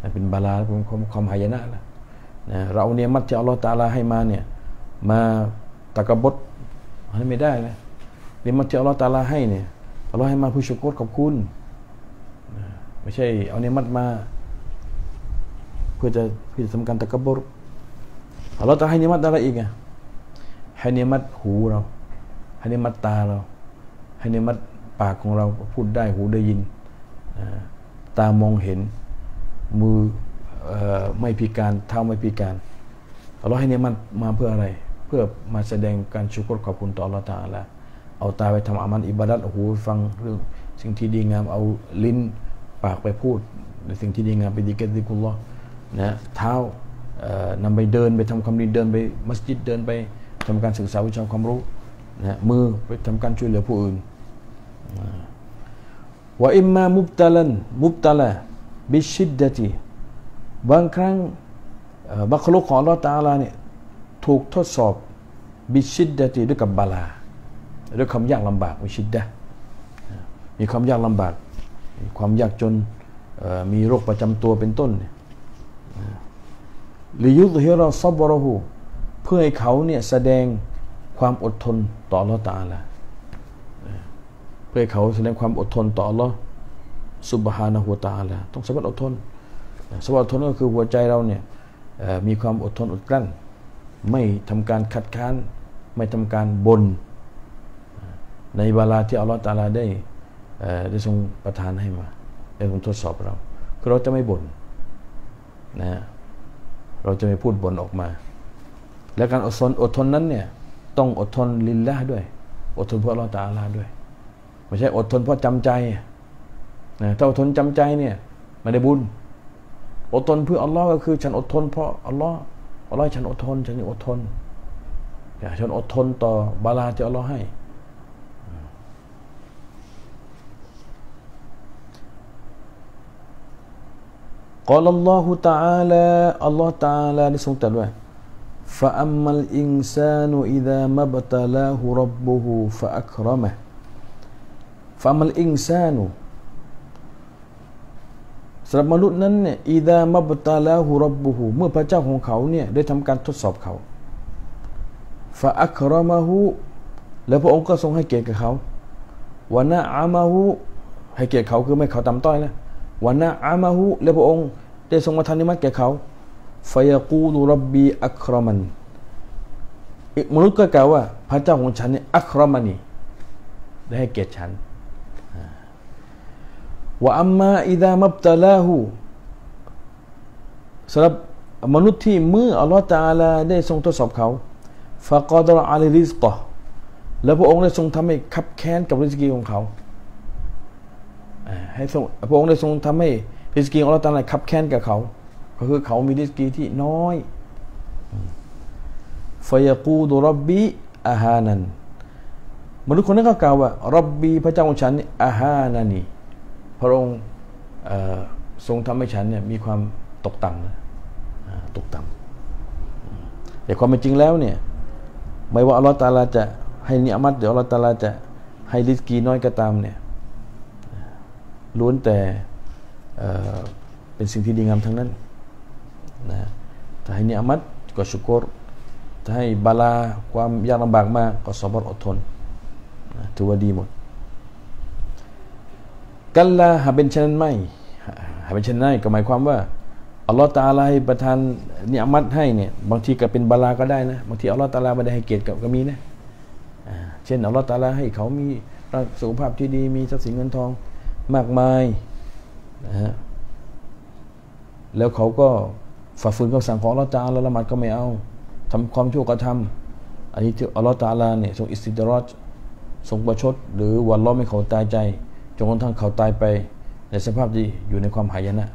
นะเป็นบาลาเป็นความความหายนะแล้วนะเราเนี่ยมัดที่อัลลอฮฺตาลาให้มาเนี่ยมาตะกบดมันไม่ได้เลยเนยมันที่อัลลอฮฺตาลาให้เนี่ยอัลลอฮฺให้มาผู้ชุกรขอบคุณ ไม่ใช่ เอาเนมัดมาเพื่อจะเพื่อจะทำการตะกบรอัลลอฮฺจะให้เนมัดอะไรอีก่งให้เนมัดหูเรา ให้เนมัดตาเรา ให้เนมัดปากของเราพูดได้หูได้ยิน ตามองเห็น มือไม่พิการเท้าไม่พิการอัลลอฮ์ให้เนี่ยมัดมาเพื่ออะไร เพื่อมาแสดงการชุกรขอบคุณต่ออัลลอฮ์ตาลาเอาตาไปทำอามันอิบาดัตหูฟังเรื่องสิ่งที่ดีงามเอาลิ้นปากไปพูดในสิ่งที่ดีงามไปดีเกติคุลลอนะเท้านำไปเดินไปทำความดีเดินไปมัสยิดเดินไปทำการศึกษาวิชาความรู้นะมือไปทำการช่วยเหลือผู้อื่นว่าอิมมามุบตะลันมุบตะละบิชิดดะตีบางครั้งบัคลุกของลอตาลาเนี่ยถูกทดสอบบิชิดดะตีด้วยกับบาลาด้วยความยากลำบากวิชิตดะมีความยากลำบากความยากจนมีโรคประจำตัวเป็นต้นลิยุตฮิราซับบรหูเพื่อให้เขาเนี่ยแสดงความอดทนต่อลอตาละเพื่อให้เขาแสดงความอดทนต่อลอสุบฮานะหัวตาละต้องสามารถอดทนสามารถอดทนก็คือหัวใจเราเนี่ยมีความอดทนอดกลั้น ไม่ทำการคัดค้านไม่ทำการบน่นในเวลาที่อัลลอฮฺตาลาได้ได้ทรงประทานให้มาได้ทรงทดสอบเราคือเราจะไม่บน่นนะเราจะไม่พูดบ่นออกมา และการอดทนอดทนนั้นเนี่ยต้องอดทนลินละด้วยอดทนเพื่ออัลลอฮฺตาลาด้วยไม่ใช่อดทนเพราะจำใจนะ ถ้าอดทนจำใจเนี่ยไม่ได้บุญอดทนเพื่ออัลลอฮ์ก็คือ ฉันอดทนเพราะอัลลอฮ์อัลลอฮ์ฉันอดทนฉันอดทนฉันอดทนต่อบาลาที่อัลลอฮ์ให้กล่าวลอฮุตาลาอัลลอฮ์ตาลาได้ทรงตรัสว่า فأما الإنسان إذا ما ابتلاه ربه فأكرمه فأما الإنسان สำหรับมนุษย์นั้นเนี่ยอิดามับตาลาหูรับบุหูเมื่อพระเจ้าของเขาเนี่ยได้ทำการทดสอบเขาฟาอัครมาหูแล้วพระองค์ก็ทรงให้เกียรติกับเขาวานะอามาหูให้เกียรติเขาคือไม่เขาตำต้อย้ะวันะอามะฮูและพระองค์ได้ ทรงประทานนิมัตแก่เขาฟากูดูรับบีอัครมันมนุษย์ก็กล่าวว่าพระเจ้าของฉันเนี่ยอัครมันี่ได้ให้เกียรติฉันว่าอัมมาอิดามับตะลาหูสำหรับมนุษย์ที่เมื่ออัลลอฮฺตาลาได้ทรงทดสอบเขาฟะกอดรอาลิริสกอและพระองค์ได้ทรงทำให้คับแค้นกับริสกีของเขาให้พระองค์ได้ทรงทำให้ริสกีของเราตแต่ขับแค้นกับเขา ก็คือเขามีริสกีที่น้อยฟยกูดูรบบี อาฮานันมนุษย์คนนั้นก็กล่าวว่ารบบีพระเจ้าของฉันอาฮานานี่ พระองค์ทรงทำให้ฉันเนี่ยมีความตกต่ำตกต่ำแต่ความเป็นจริงแล้วเนี่ย ไม่ว่าอัลลอฮฺตาลาจะให้นิยมัดหรืออัลลอฮฺตาลาจะให้ริสกีน้อยก็ตามเนี่ยล้วนแต่เป็นสิ่งที่ดีงามทั้งนั้นนะ ถ้าให้นิามัดก็ชุกรถ้าให้บาลาความยากลำบากมากก็สบรอดทนนะถือว่าดีหมด กัลลาหาเป็นเช่นนั้นไม่หาเป็นเช่นนั้นก็หมายความว่าอัลลอฮฺตาลาให้ประทานนิามัดให้เนี่ยบางทีก็เป็นบาลาก็ได้นะบางทีอัลลอฮฺตาลาไม่ได้ให้เกียรติกับก็มีนะเช่น อัลลอฮฺตาลาให้เขามีสุขภาพที่ดีมีทรัพย์สินเงินทองมากมายนะฮะแล้วเขาก็ฝ่าฝืนคำสั่งของอัลลอฮฺตาลาละหมาดก็ไม่เอาทำความชั่วก็ทำ อันนี้ที่อัลลอฮฺตาลาเนี่ยทรงอิสติดรอจทรงประชด หรือวันล้อมให้เขาตายใจจนกระทั่งเขาตายไป ในสภาพที่อยู่ในความหายนะ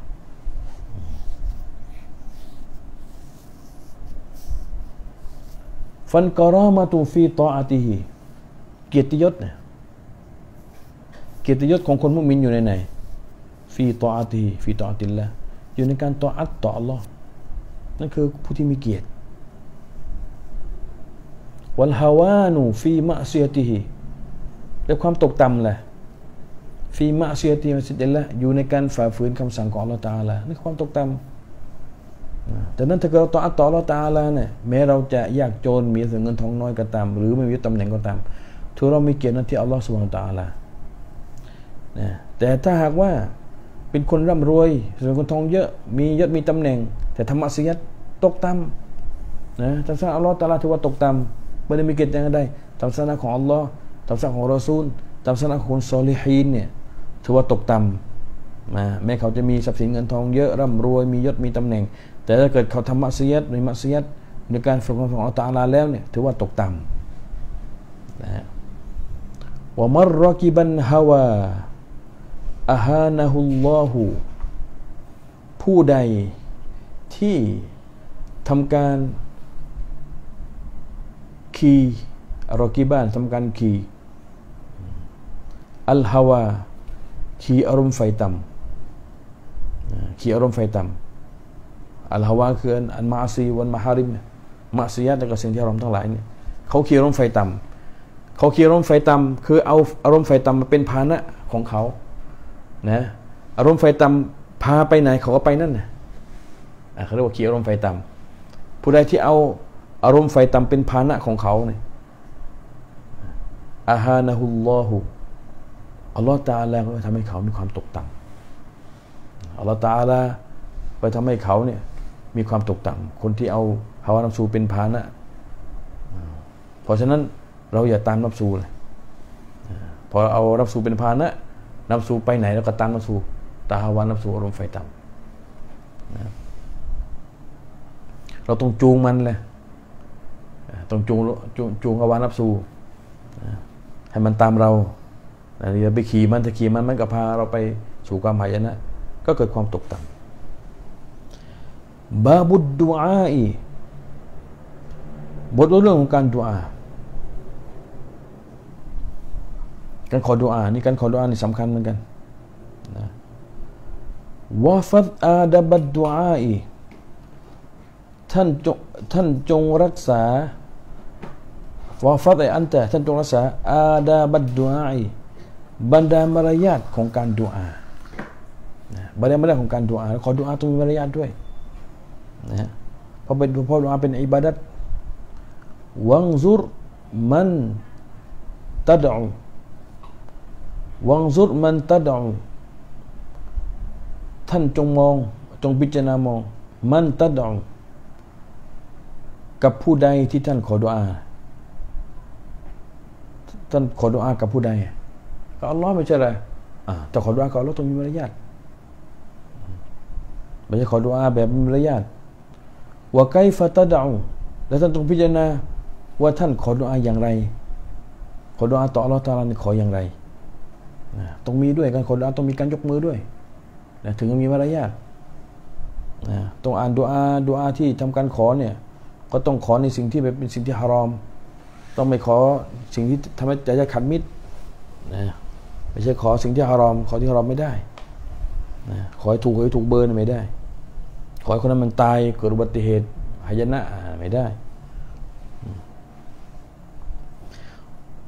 ฟันกรามาตูฟีตออาติฮีเกียรติยศเนี่ยเกียรติยศของคนมุสลิมอยู่ในไหน ฟีตออาตีฟีตออาติละอยู่ในการตออัตต่ออัลลอฮ์นั่นคือผู้ที่มีเกียรติ วัลฮาวานู ฟีมะเซียติฮีและความตกต่ำแหละฟีมะเซียติมัสิดละอยู่ในการฝ่าฝืนคำสั่งของอัลลอฮ์ตาละนั่นความตกต่ำแต่นั้น ถ้าเราต่ออัตต่ออัลลอฮ์ตาลาเนี่ย แม้เราจะยากจนมีเงินทองน้อยก็ตามหรือไม่มีตำแหน่งก็ตามถือเรามีเกียรตินั้นที่อัลลอฮ์สุบฮานตาลานะแต่ถ้าหากว่าเป็นคนร่ำรวยส่วนคนทองเยอะมียศมีตำแหน่ง แต่ธรรมะสียตกต่ำนะทัศนะอัลลอฮ์ตาลาถือว่าตกต่ำไม่ได้มีเกียรติอย่างใดทัศนะของอัลลอฮ์ทัศนะของรอซูลทัศนะของคนซอลิฮีนเนี่ยถือว่าตกต่ำนะแม้เขาจะมีทรัพย์สินเงินทองเยอะร่ำรวยมียศมีตำแหน่ง แต่ถ้าเกิดเขาธรรมะสยิดในมัสยิดในการฝึกของอัลตาลาแล้วเนี่ยถือว่าตกต่ำนะว่ามรรคิบันฮาวาอาฮานะฮุลลอฮูผู้ใดที่ทำการขี่รอกีบ้านทำการขี่ อัลฮาวาขี่อารมณ์ไฟต่ำขี่อารมณ์ไฟต่ำอัลฮาวาคืออันมาซีวันมาฮาริมมาซียะและกะสิ่งที่อารมณ์ทั้งหลายเนี่ยเขาขี่อารมณ์ไฟต่ำเขาขี่อารมณ์ไฟต่ำคือ เอาอารมณ์ไฟต่ำมาเป็นพานะของเขานะอารมณ์ไฟต่ำพาไปไหน เขาก็ไปนั่นนะเขาเรียกว่าขี่อารมณ์ไฟต่ำ ผู้ใดที่เอาอารมณ์ไฟต่ำเป็นพาหนะของเขาเนี่ยอาฮานะฮุลลอฮุอัลลอฮฺตาลาก็ทำให้เขามีความตกต่ำอัลลอฮฺตาลาไปทำให้เขาเนี่ย มีความตกต่ำคนที่เอาภาวะนับสูเป็นพานะเพราะฉะนั้นเราอย่าตามนับสูเลยพอเอารับสูเป็นพานะนำสู่ไปไหนแล้วก็ตามนำสู่ตาหวานนำสู่อารมณ์ไฟต่ำเราต้องจูงมันเลย ต้องจูงจจูงอวานับสู่ให้มันตามเราอย่าไปขี่มันถ้าขี่มันมันก็พา เราไปสู่ความหายนะก็เกิดความตกต่ำบาบุดดูอาอีบทเรื่องของการดูอาการขอดุอานี่การขอดุอานี่สำคัญเหมือนกันนะวาฟัดอาดับดุอาอีท่านจงท่านจงรักษาวาฟัดไออันแต่ท่านจงรักษาอาดาบัดดุอาอีบรรดามารยาทของการดุอาบรรดามารยาทของการดุอาขอดุอาต้องมีมารยาทด้วยนะฮะพอเป็นพอดุอาเป็นอิบาดัตวังซุรมันตัดอูวังซุดมันตัดอง ท่านจงมองจงพิจารณามอง มันตัดองกับผู้ใดที่ท่านขอดุอา ท่านขอดุอากับผู้ใด ก็อัลลอฮ์ไม่ใช่อะไรแต่ ขอดุอากับอัลลอฮ์ต้องมีมารยาทไม่ใช่ขอดุอาแบบมีมารยาทว่าไกฟะตาดองแล้วท่านต้องพิจารณาว่าท่านขอดุอาอย่างไร ขอดุอาต่ออัลลอฮ์ตาลาขออย่างไรต้องมีด้วยการขอเราต้องมีการยกมือด้วยนะถึงจะมีมารยาทนะต้องอ่านดูอาดูอาที่ทำการขอเนี่ย ก็ต้องขอในสิ่งที่เป็นสิ่งที่ฮารอม ต้องไม่ขอสิ่งที่ทำให้ใจจะขัดมิตรนะไม่ใช่ขอสิ่งที่ฮารอม ขอที่ฮารอมไม่ได้นะขอให้ถูกขอให้ถูกเบอร์ไม่ได้ ขอให้คนนั้นมันตายเกิดอุบัติเหตุหายนะไม่ได้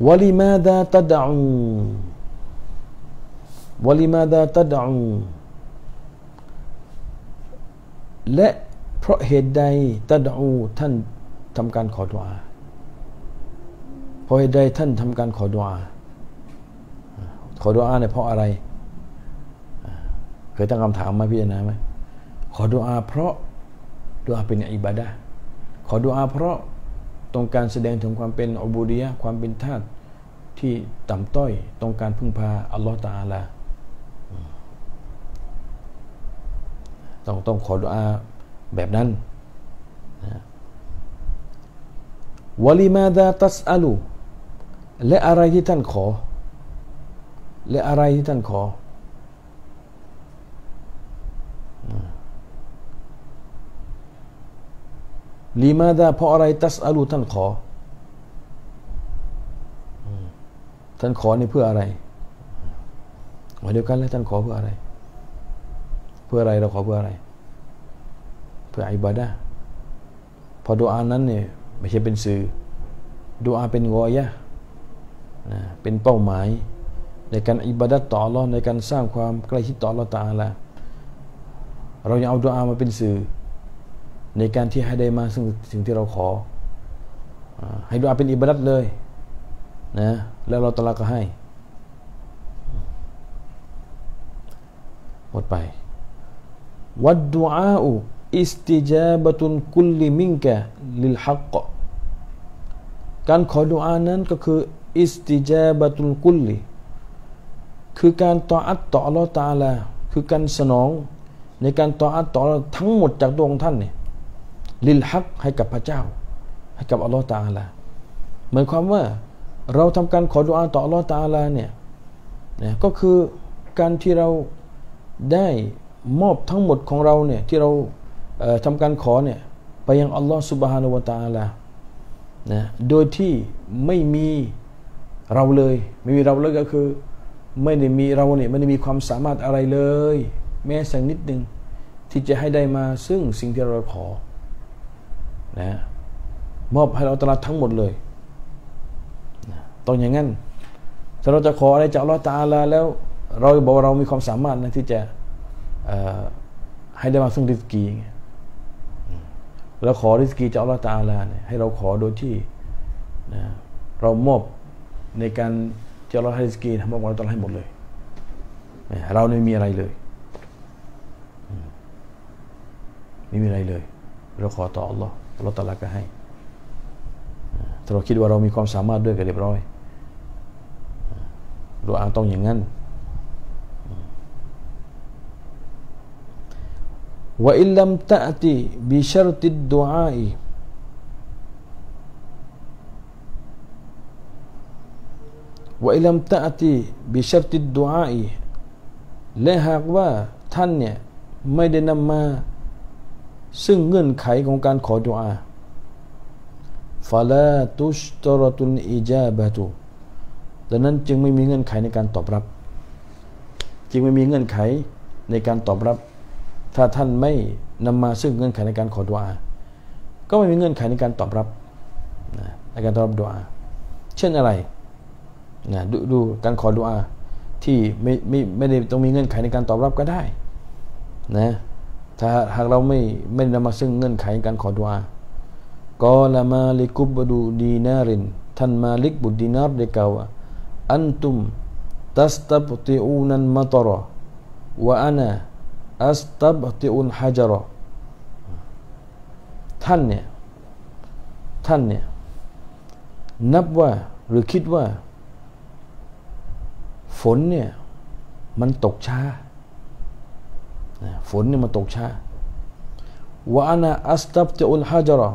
วลิมาดาตัดอูวลิมาดาตดอูและเพราะเหตุใดตดอูท่านทำการขอดุาเพราะเหตุใดท่านทำการขอดุาขอดุาเนี่ยเพราะอะไร เคยตั้งคำถามมาพี่นะไหมขอดุาเพราะดุาเป็นอิบาดะขอดุาเพราะต้องการแสดงถึงความเป็นอบูดียะความเป็นทาสที่ต่ำต้อยต้องการพึ่งพาอัลลอฮฺตาอาลาต้องต้องขอดุอาแบบนั้นวลิมาดาตัสอาลู และอะไรที่ท่านขอ และอะไรที่ท่านขอลีมาดาเพราะอะไรตัสอาลูท่านขอท่านขอในเพื่ออะไรวันเดียวกันแล้วท่านขอเพื่ออะไรเพื่ออะไรเราขอเพื่ออะไร เพื่ออิบาดะพอดูอานั้น เนี่ย ไม่ใช่เป็นสื่อดูอาเป็นกอยะนะเป็นเป้าหมาย ในการอิบาดะต่อรอดในการสร้างความใกล้ชิดต่อรอดตาละเรายังเอาดูอามาเป็นสื่อในการที่ให้ได้มาซึ่งสิ่งที่เราขอให้ดูอาเป็นอิบาดะเลยนะแล้วเราตะลาก็ให้หมดไปวัดดุอาอูอิสติจาบะตุนคุลลิมิงกะลิลฮักกการขอดุอานั้นก็คืออิสติจาบะตุลกุลลิคือการต่ออัตต่ออัลลอฮ์ตาลาคือการสนอง ในการต่ออัตต่อทั้งหมดจากดวงท่านเนี่ยลิลฮัก ให้กับพระเจ้า ให้กับอัลลอฮ์ตาลาเหมือนความว่า เราทำการขอดุอาต่ออัลลอฮ์ตาลาเนี่ยนะก็คือการที่เราได้มอบทั้งหมดของเราเนี่ย ที่เราทำการขอเนี่ย ไปยังอัลลอฮฺสุบฮานุวะตาลานะ โดยที่ไม่มีเราเลย ไม่มีเราเลยก็คือไม่ได้มีเราเนี่ยไม่ได้มีความสามารถอะไรเลย แม้สักนิดหนึ่งที่จะให้ได้มาซึ่งสิ่งที่เราขอนะมอบให้เราตลาดทั้งหมดเลยนะต้องอย่างนั้นถ้าเราจะขออะไรจากอัลลอฮตาลาแล้วเราบอกว่าเรามีความสามารถนะที่จะให้ได้มาซึ่งริสกีแล้วขอริสกีจากอัลลอฮฺตาลาเนี่ยให้เราขอโดยที่นะเรามอบในการจะเราให้ริสกีทำบอัเราต้องให้หมดเลยเราไม่มีอะไรเลยไม่มีอะไรเลย เราขอต่ออัลลอฮฺอัลลอฮฺตาลาก็ให้ถ้าเราคิดว่าเรามีความสามารถด้วยกันเรียบร้อยดูอ้างต้องอย่างนั้น وإن لم تأتي بشرط الدعاء وإن لم تأتي بشرط الدعاء และหากว่าท่านเนี่ยไม่ได้นำมา ซึ่งเงื่อนไขของการขอดุอา فلا تشترط الإجابة ดังนั้นจึงไม่มีเงื่อนไขในการตอบรับ จึงไม่มีเงื่อนไขในการตอบรับถ้าท่านไม่นำมาซึ่งเงื่อนไขในการขอดุอา ก็ไม่มีเงื่อนไขในการตอบรับ ในการตอบรับดุอาเช่นอะไรนะดดูการขอดุอา ที่ไม่ไม่ไม่ได้ต้องมีเงื่อนไขในการตอบรับก็ได้ นะ ถ้าหากเราไม่ไม่นำมาซึ่งเงื่อนไขในการขอดุอากอลามาลิกุบดูดีนารินท่านมาลิกบุดดีนารได้กล่าวว่า อันตุมตัสตับติอูนันมาตรอวะอานาอัสตับติอุนฮะจารอท่านเนี่ยท่านเนี่ย นับว่า หรือคิดว่า ฝนเนี่ยมันตกช้า ฝนเนี่ยมันตกช้าวะอนาอัสตับติอุนฮะจารอ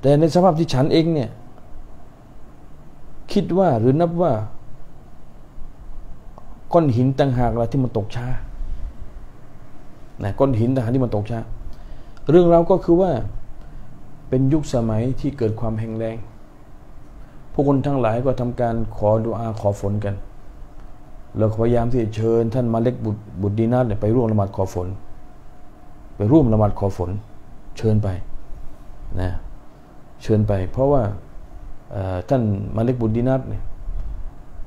แต่ในสภาพที่ฉันเองเนี่ยคิดว่าหรือนับว่า ก้อนหินต่างหากละที่มันตกช้านะก้อนหินทหารที่มันตกช้า เรื่องราวก็คือว่าเป็นยุคสมัยที่เกิดความแห้งแรงผู้คนทั้งหลายก็ทำการขอดุอาขอฝนกันเราพยายามที่จะเชิญ ท่านมาเล็กบุตรบุตรดีนทไปร่วมละหมาดขอฝนไปร่วมละหมาดขอฝน เชิญไปนะเชิญไป เพราะว่าท่านมาเล็กบุตรดีนัทเนี่ย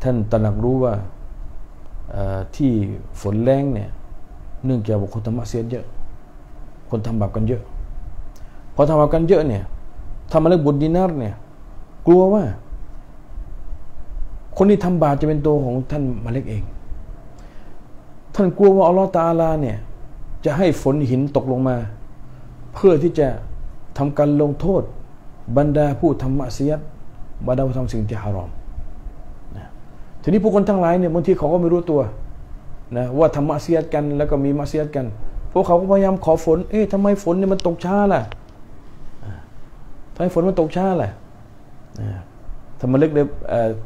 ท่านตระหนักรู้ว่าที่ฝนแรงเนี่ยเนื่องจากบุคคลธรรมะเสียเยอะคนทำบาปกันเยอะ พอทำบาปกันเยอะเนี่ยทำมาเรื่องบุญดินาร์เนี่ย กลัวว่า คนที่ทำบาปจะเป็นตัวของท่านมาเล็กเอง ท่านกลัวว่าอัลลอฮฺตาลาเนี่ย จะให้ฝนหินตกลงมา เพื่อที่จะทำการลงโทษ บรรดาผู้ทำมเสียดบรรดาผู้ทำสิ่งที่ฮารอมทีนี้ผู้คนทั้งหลายเนี่ยบางทีเขาก็ไม่รู้ตัวนะว่าทำมาเสียดกัน แล้วก็มีมาเสียดกัน พวกเขาก็พยายามขอฝน เอ๊ะทำไมฝนเนี่ยมันตกช้าล่ะ ทำไมฝนมันตกช้าล่ะ่านมเล็กเลย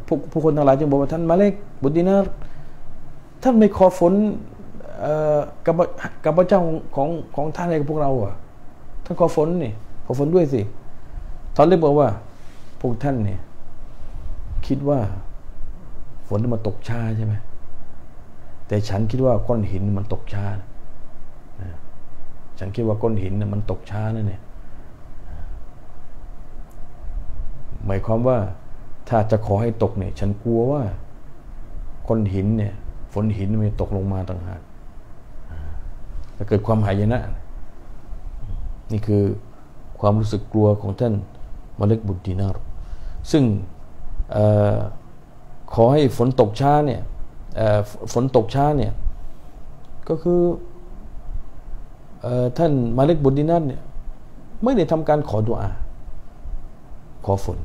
ผู้ผู้คนทั้งหลายจึงบอกว่าท่านมาเล็ก บุตรดนาท่านไม่ขอฝนกับกับพระเจ้าของของท่านอะไรกับพวกเรา อ่ะ ท่านขอฝนนี่ ขอฝนด้วยสิ ท่านเล็กบอกว่าพวกท่านเนี่ยคิดว่าฝนมันตกช้าใช่ไหมแต่ฉันคิดว่าก้อนหินมันตกช้าฉันคิดว่าก้อนหินมันตกช้านั่นเนี่ยหมายความว่าถ้าจะขอให้ตกเนี่ย ฉันกลัวว่าก้อนหินเนี่ย ฝนหินมันตกลงมาต่างหากจะเกิดความหายนะ นี่คือความรู้สึกกลัวของท่านมาเล็กบุตรดีนารซึ่งอขอให้ฝนตกช้าเนี่ยฝนตกช้าเนี่ย ก็คือท่านมาเล็กบุดินัทเนี่ย ไม่ได้ทำการขอดุอาขอฝน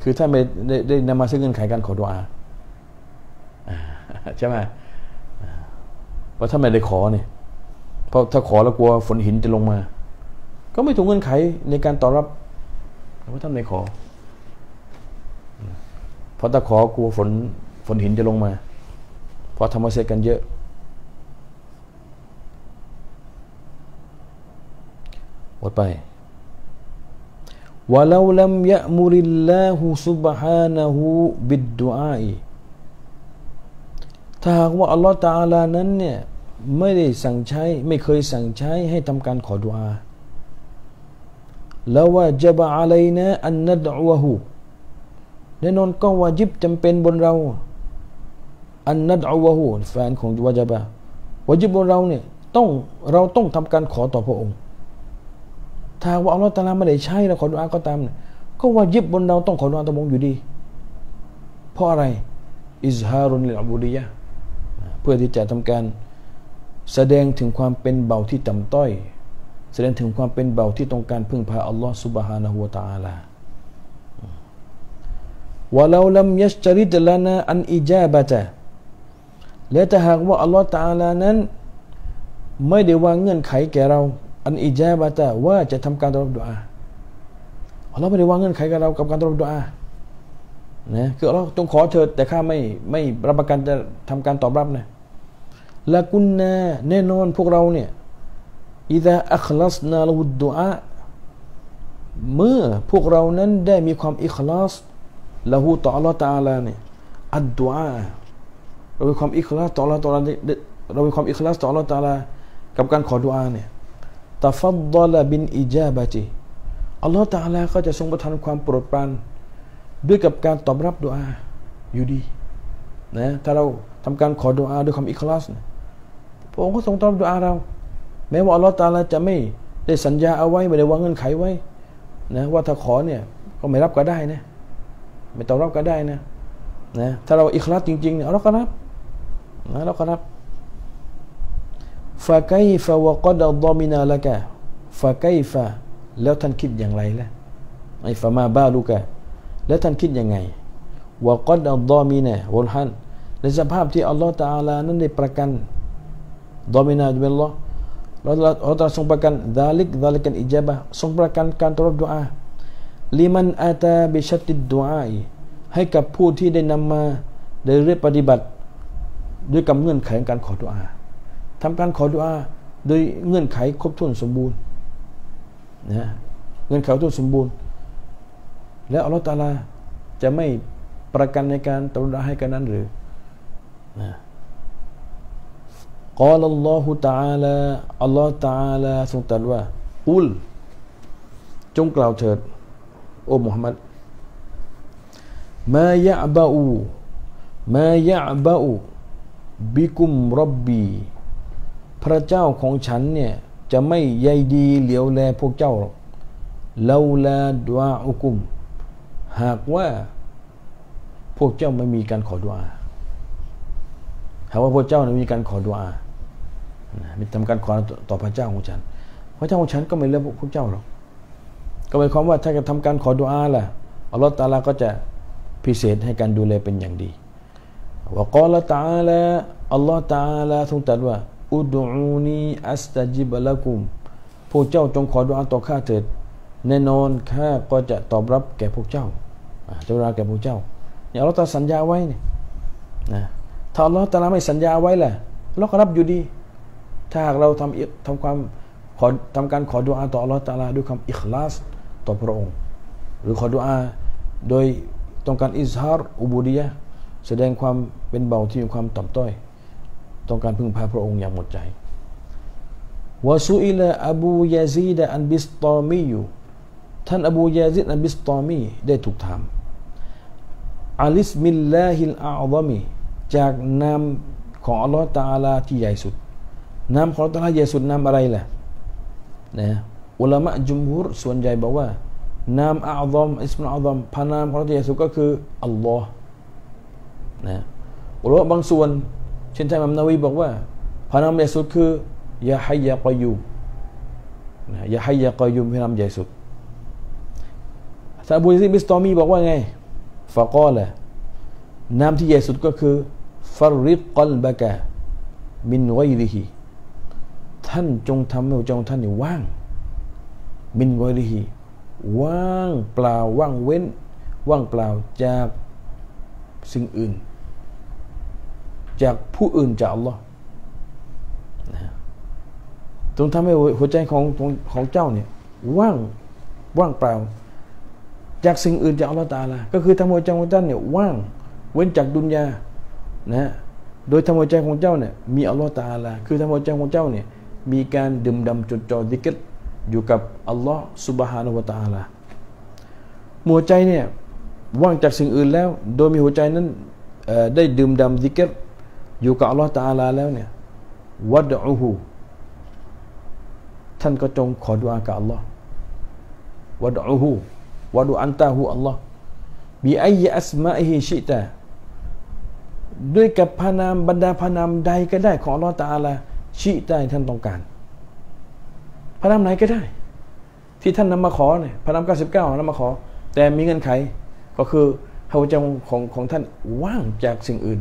คือท่านไม่ได้ได้นำมาซึ่งเงินไขการขอดุอาใช่ไหมเพราะถ้าไม่ได้ขอเนี่ยเพราะถ้าขอแล้วกลัวฝนหินจะลงมา ก็ไม่ถูกเงินไขในการตอบรับเพราะท่านไม่ขอ เพราะถ้าขอกลัวฝนฝนหินจะลงมาเพราะทำมาเซกันเยอะหมดไป ولو لم يأمر الله سبحانه بالدعاء ถ้าหากว่าอัลลอฮฺตาลานั้นเนี่ยไม่ได้สั่งใช้ไม่เคยสั่งใช้ให้ทำการขอดุอาแล้วว่าจะบะอะไรนะอันนัดอวะหูแน่นอนก็วาจิบจำเป็นบนเราอันนัดอวะฮูแฟนของวาจาบะวาจิบุเราเนี่ยต้องเราต้องทำการขอต่อพระองค์ ถ้าว่าอัลลอฮฺตาลาไม่ได้ใช้เราขอดุอาก็ตามเนี่ยก็วาจิบบนเราต้องขอดุอาต่อพระองค์อยู่ดี เพราะอะไร อิสฮารุนอับูดียะ เพื่อที่จะทำการแสดงถึงความเป็นเบาที่ต่ำต้อย แสดงถึงความเป็นเบาที่ต้องการพึ่งพาอัลลอฮฺสุบฮานะฮูวะตาลา ولو لم ล ش นะอันอิจจาบ ب ตาและถ้าหากว่าอัลลอฮฺตาลานั้น ไม่ได้วางเงื่อนไขแก่เรา อันอิจาบะตะว่าจะทำการตอบดุอาอัลลอฮฺไม่ได้วางเงื่อนไขกับเรากับการตอบดุอานะคือเราจงขอเถิดแต่ข้าไม่ไม่รับประกันจะทำการตอบรับนะละกุนนาแน่นอนพวกเราเนี่ยอิดะอัคลัสนาลุดดุอา เมื่อพวกเรานั้นได้มีความอิคลาสละหูต่ออัลลอฮฺตาลาเนี่ย อัดดุอาเรามีความอิคลาสต่อเราต่อเราเรามีความอิคลาสต่อเราต่อเรากับการขอดุอาเนี่ยตาฟัดดลบินอิจาบะจีอัลลอฮฺตาลาก็จะทรงประทานความโปรดปรานด้วยกับการตอบรับดุอาอยู่ดีนะถ้าเราทำการขอดุอาด้วยความอิคลาสพระองค์ก็ทรงตอบรับดุอาเรา แม้ว่าอัลลอฮฺตาลาจะไม่ได้สัญญาเอาไว้ไม่ได้วางเงื่อนไขไว้นะว่าถ้าขอเนี่ยก็ไม่รับก็ได้นะไม่ตอบรับก็ได้นะนะถ้าเราอิคลาสจริงๆเนี่ยเราก็รับะแล้วครับฟะไกฟะวะกอดอัลดอมินาละกะฟะไกฟะแล้วท่านคิดอย่างไรล่ะไอ้ฟะมาบ้าลูกะแล้วท่านคิดยังไงวะกอดอัลดอมินาวัลฮันในสภาพที่อัลลอฮฺตาลานั้นได้ประกันดอมินาเป็นลอเราเราทรงประกันดาลิกดาลิกันอิจาบะทรงประกันการตวจดุอาลิมันอาตาบิชัติดดุอาให้กับผู้ที่ได้นำมาได้เรียกปฏิบัติด้วยกำเงื่อนไขการขอดุอาทำการขอดุอา โดยเงื่อนไขครบถ้วนสมบูรณ์นะเงื่อนไขครบถ้วนสมบูรณ์ แล้วอัลลอฮฺตาลา จะไม่ประกันในการตรุณาให้กันนั้นหรือ นะกล่าวอัลลอฮฺตาลา อัลลอฮฺตาลาทรงตรัสว่า อุล จงกล่าวเถิด โอ้มุฮัมมัดมายะบะอูมายะบะอูบิกุมรบบีพระเจ้าของฉันเนี่ยจะไม่ใยดีเหลียวแลพวกเจ้าหรอกเลาลาดวาอุกุม หากว่าพวกเจ้าไม่มีการขอดุาหากว่าพวกเจ้าไม่มีการขอดุอามีทำการขอต่อพระเจ้าของฉัน พระเจ้าของฉันก็ไม่เลือกพวกเจ้าหรอกก็หมายความว่าถ้าจะทำการขอดุาล่ะอัลลอฮฺตาลาก็จะพิเศษให้การดูแลเป็นอย่างดีวกาลตาลาอัลลอฮ์ตาลาทรงตรัสว่าอุดูนีอัสตาจิบละกุมพวกเจ้าจงขอดุอาต่อข้าเถิด แน่นอนข้าก็จะตอบรับแก่พวกเจ้าจะราแก่พวกเจ้าเนี่ยอัลลอฮ์ตาสัญญาไว้เนี่ยนะถ้าอัลลอฮ์ตาลาไม่สัญญาไว้แหละเราก็รับอยู่ดี ถ้าหากเราทำทำความขอทำการขอดุอาต่ออัลลอฮ์ตาลาด้วยคำอิคลาส ต่อพระองค์ หรือขอดุอาโดยต้องการอิสฮาร์อุบูดียะแสดงความเป็นเบาที่มีความต่ำต้อยต้องการพึ่งพาพระองค์อย่างหมดใจวาซูอิลาอบูยาซีดอันบิสตอมีอยู่ท่านอบูยาซีดอันบิสตอมีได้ถูกถามอัลิสมิลลาฮิลอาลามีจากนามของอัลลอฮ์ตาลาที่ใหญ่สุดนามของอัลลอฮ์ตาลาใหญ่สุดนามอะไรล่ะนะอุลามะจุมฮุรส่วนใหญ่บอกว่า นามอัลลอฮ์อิสมาอัลลอฮ์พานามของอัลลอฮ์ใหญ่สุดก็คืออัลลอฮ์นะอุลามะบางส่วน เช่นท่านมัมนาวีบอกว่าพระนามใหญ่สุดคือยาฮัยยากอยุมนะยาฮัยยากอยุมพระนามใหญ่สุดท่านบูซิมิสตอมีบอกว่าไงฟะกอละนามที่ใหญ่สุดก็คือฟาริกอลบากะมินไวริฮีท่านจงทำให้หัวใจของท่านว่างมินไวริฮีว่างเปล่าว่างเว้น ว่างเปล่าจากสิ่งอื่นจากผู้อื่นจากอัลลอฮ์ตรงทำให้หัวใจของของ เจ้าเนี่ย ว่าง ว่างเปล่า จากสิ่งอื่นจากอัลลอฮ์ตาลาก็คือทำหัวใจของเจ้าเนี่ยว่างเว้นจากดุนยา นะ โดยทำหัวใจของเจ้าเนี่ยมีอัลลอฮ์ตาลาคือทำหัวใจของเจ้าเนี่ยมีการดื่มดำจดจ่อดิกตอยู่กับอัลลอฮ์สุบฮานุวะตาลาหัวใจเนี่ยว่างจากสิ่งอื่นแล้ว โดยมีหัวใจนั้นได้ดื่มดำดิกตอยู่กับอัลลอฮฺตาลาแล้วเนี่ยวัดอูฮูท่านก็จงขอดุอากับอัลลอฮ์วัดอูฮูวัดอันตาฮูอัลลอฮ์บีไอยอัสมาฮิชิตะด้วยกับพานามบรรดาพานามใดก็ได้ ของอัลลอฮ์ตาลา ชิตะท่านต้องการพานามไหนก็ได้ ที่ท่านนำมาขอเนี่ยพานามเก้าสิบเก้านำมาขอ แต่มีเงื่อนไขก็คือ หัวใจของของท่านว่างจากสิ่งอื่น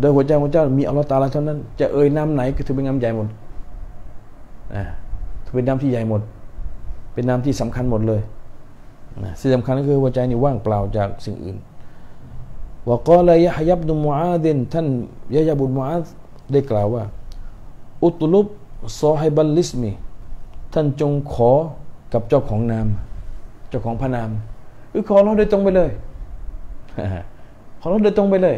โดยหัวใจของเจ้ามีอัลลอฮ์ตาลาเท่านั้น จะเอ่ยนามไหนก็ถือเป็นนามใหญ่หมดนะถือเป็นนามที่ใหญ่หมด เป็นนามที่สำคัญหมดเลยนะสิ่งสำคัญก็คือ หัวใจนี่ว่างเปล่าจากสิ่งอื่นวากอลยะฮยับดุมอาดินท่านยะยาบุญมอาดได้กล่าวว่า อุตุลุบซอฮบัลลิสมีท่านจงขอกับเจ้าของนามเจ้าของพระนามอือขอเราโดยตรงไปเลยขอเราโดยตรงไปเลย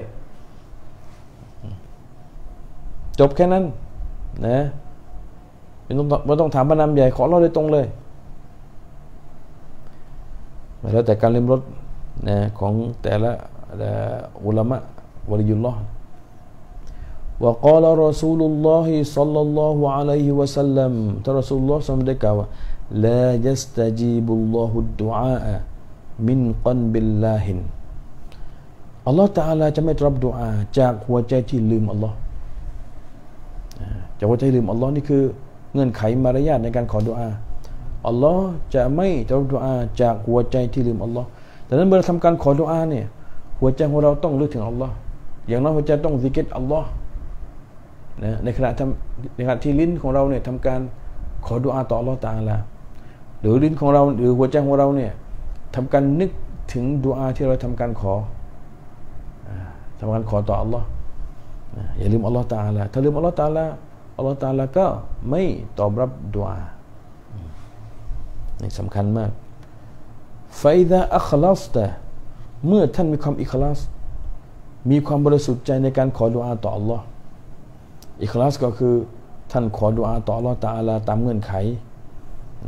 จบแค่นั้นนะไม่ต้องไม่ต้องถามพระนามใหญ่ขอเราเลยตรงเลยแล้วแต่การเลียมรถนะของแต่ละละอุลามะวะลิยุลลอฮ์วว่่าากลลลรัสุ وقال ر س ัลล ل ل ه อ ل ى الله عليه و س ั م ท่านรัสูลลอฮ์ทรงได้กล่าวว่า لا يستجيب الله الدعاء من قلب الله อัลลอฮ์ตาลาจะไม่รับดุอาจาก หัวใจที่ลืมอัลลอฮ์จะว่าจะลืมอัลลอฮ์นี่คือเงื่อนไขมารยาทในการขอดุอาอัลลอฮ์จะไม่จะดุอา จากหัวใจที่ลืมอัลลอฮ์แต่นั้นเมื่อทำการขอดุอา เนี่ย หัวใจของเราต้องลึกถึงอัลลอฮ์อย่างน้อยหัวใจต้องซิกเกตอัลลอฮ์นะในขณะทำในขณะที่ลิ้นของเราเนี่ยทำการขอดุอาต่ออัลลอฮ์ตาละหรือลิ้นของเราหรือหัวใจของเราเนี่ยทำการนึกถึงดุอาที่เราทำการขอทำการขอต่ออัลลอฮ์อย่าลืมอัลลอฮ์ตาละถ้าลืมอัลลอฮ์ตาละอัลลอฮฺตาลาก็ไม่ตอบรับดวอานี่สำคัญมากไฟดะอัคลาสตเมื่อท่านมีความ อิคลาส มีความบริสุทธิ์ใจในการขอดุอาต่ออัลลอฮ์อิคลาสก็คือ ท่านขอดุอาต่ออัลลอฮ์ตาลาตามเงื่อนไข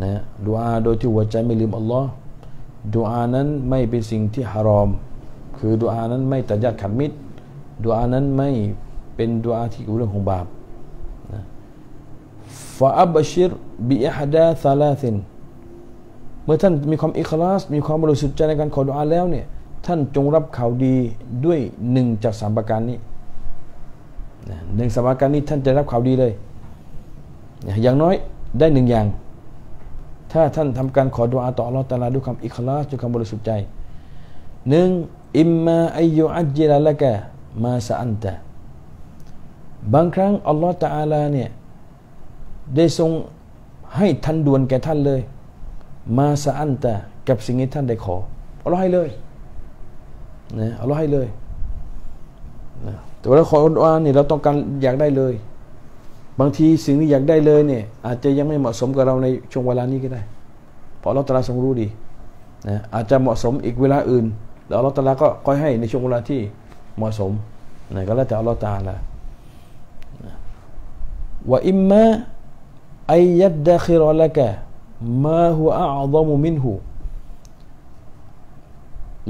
นะดุอาโดยที่หัวใจไม่ลืมอัลลอฮ์ดุอานั้นไม่เป็นสิ่งที่ฮารอม คือดุอานั้นไม่ตัดญาติขัดมิตรดุอานั้นไม่เป็นดุอาที่เกี่ยวเรื่องของบาปฟาอับบชิรบิอฮดาซาลาซินเมื่อท่านมีความอิคลาสมีความบริสุทธิ์ใจในการขอดุอาแล้วเนี่ยท่านจงรับข่าวดีด้วยหนึ่งจากสามประการนี้หนึ่งสามประการนี้ ท่านจะรับข่าวดีเลยอย่างน้อยได้หนึ่งอย่าง ถ้าท่านทำการขอดุอาต่ออัลลอฮฺตาลาด้วยความอิคลาสด้วยความบริสุทธิ์ใจหนึ่งอิมมาอายุอัจจิละละกะมาสะอันตะบางครั้งอัลลอฮฺตาลาเนี่ยได้ทรงให้ทันด่วนแก่ท่านเลย มาสะอันแต่กับสิ่งที่ท่านได้ขอเอาลรอให้เลยนะเอาลรอให้เลยนะแต่ว่าขออุดลานี่เราต้องการอยากได้เลย บางทีสิ่งที่อยากได้เลยเนี่ยอาจจะยังไม่เหมาะสมกับเราในช่วงเวลานี้ก็ได้ เพราะเราตราทรงรู้ดีนะอาจจะเหมาะสมอีกเวลาอื่นแล้วเราตราก็ค่อยให้ในช่วงเวลาที่เหมาะสมนะก็แล้วแต่อราลอตาละว่าอิมมะไอยัดดะคิรอละกะมาหัวอัลลอมุมินหู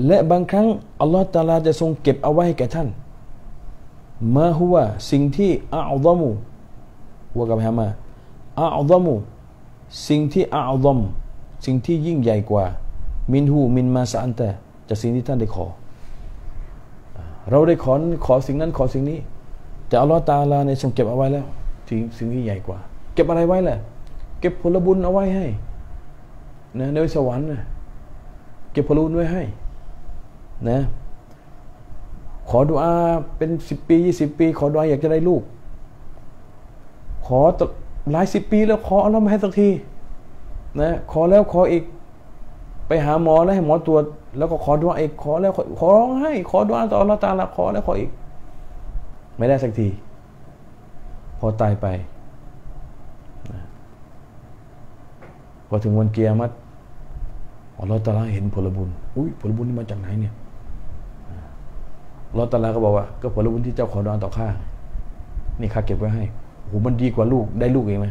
และบางครั้งอัลลอฮฺตาลาจะทรงเก็บเอาไว้ให้แก่ท่านมาหัวสิ่งที่อัลลอมูว่ากับฮามาอัลลอมูสิ่งที่อัลลอมสิ่งที่ยิ่งใหญ่กว่ามินหูมินมาสานแต่จากสิ่งที่ท่านได้ขอ เราได้ขอ ขอสิ่งนั้น ขอสิ่งนี้ แต่อัลลอฮฺตาลาในทรงเก็บเอาไว้แล้วสิ่งสิ่งที่ใหญ่กว่าเก็บอะไรไว้แหละเก็บผลบุญเอาไว้ให้นะในสวรรค์นะเก็บผลบุญไว้ให้นะ ขอดูอาเป็นสิบปียี่สิบปี ขอดูอาอยากจะได้ลูก ขอหลายสิบปีแล้วขอเอาล้มาให้สักทีนะขอแล้วขออีก ไปหาหมอแล้วให้หมอตรวจแล้วก็ขอดูอาอีกขอแล้ว ขอร้องให้ ขอดูอาต่อละตาละขอแล้วขออีก ไม่ได้สักที พอตายไปพอถึงวันเกียรมัดเราตาลาเห็นผลบุญ อุ้ย ผลบุญนี่มาจากไหนเนี่ยเราตาลาก็บอกว่าก็ผลบุญที่เจ้าขอดอนต่อข้า นี่ข้าเก็บไว้ให้ โอ้โหมันดีกว่าลูกได้ลูกอีกไหม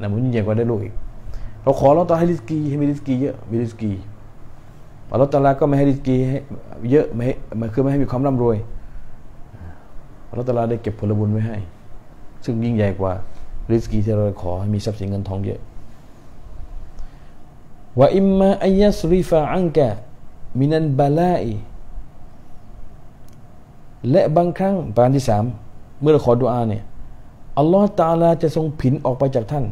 น่มันยิ่งใหญ่กว่าได้ลูกอีก เราขอเราตาให้ริสกีให้มีริสกีเยอะ มีริสกีเราตาลาก็ไม่ให้ริสกีให้ เยอะไม่มันคือไม่ให้มีความร่ำรวยเราตาลาได้เก็บผลบุญไว้ให้ ซึ่งยิ่งใหญ่กว่าริสกีที่เราขอให้มีทรัพย์สินเงินทองเยอะว่าอิมมาอัยสริฟะอังกะมินันบาลาอีและบางครั้งประการที่สามเมื่อเราขอดุอาเนี่ยอัลลอฮ์ตาลาจะทรงผินออกไปจากท่าน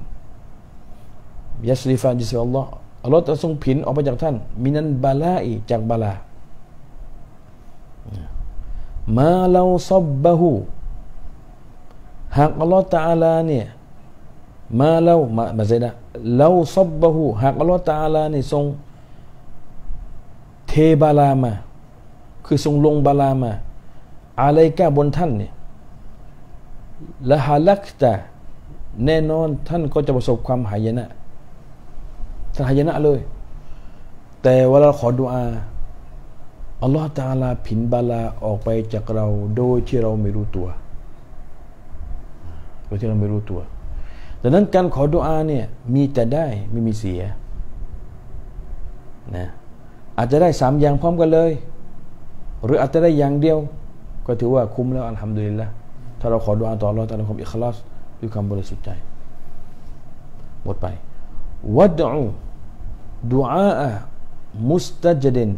ยัสริฟะยิสอัลลอฮ์อัลลอฮ์จะทรงผินออกไปจากท่านมินันบาลาอีจากบาลามาเราซับบะฮูหากอัลลอฮ์ตาลาเนี่ยมาเล่ามามาเซนะเล่าซบบะหูหากอัลลอฮฺตาลานทรงเทบาลามา คือทรงลงบาลามา อะไรก้าบนท่านเนี่ยละฮาลักตะ แน่นอนท่านก็จะประสบความหายนะท่านหายนะเลย แต่เวลาขอดุอาอัลลอฮฺตาลาผินบาลา ออกไปจากเราโดยที่เราไม่รู้ตัวโดยที่เราไม่รู้ตัวดังนั้นการขอดุอาเนี่ย มีแต่ได้ไม่มีเสียนะอาจจะได้สามอย่างพร้อมกันเลย หรืออาจจะได้อย่างเดียว ก็ถือว่าคุ้มแล้วอัลฮัมดุลิลละถ้าเราขอดุอาต่อเราแต่เราความอิคลาสด้วยความบริสุทธิ์ใจหมดไปวัดอูดุอาอมุสตัจดิน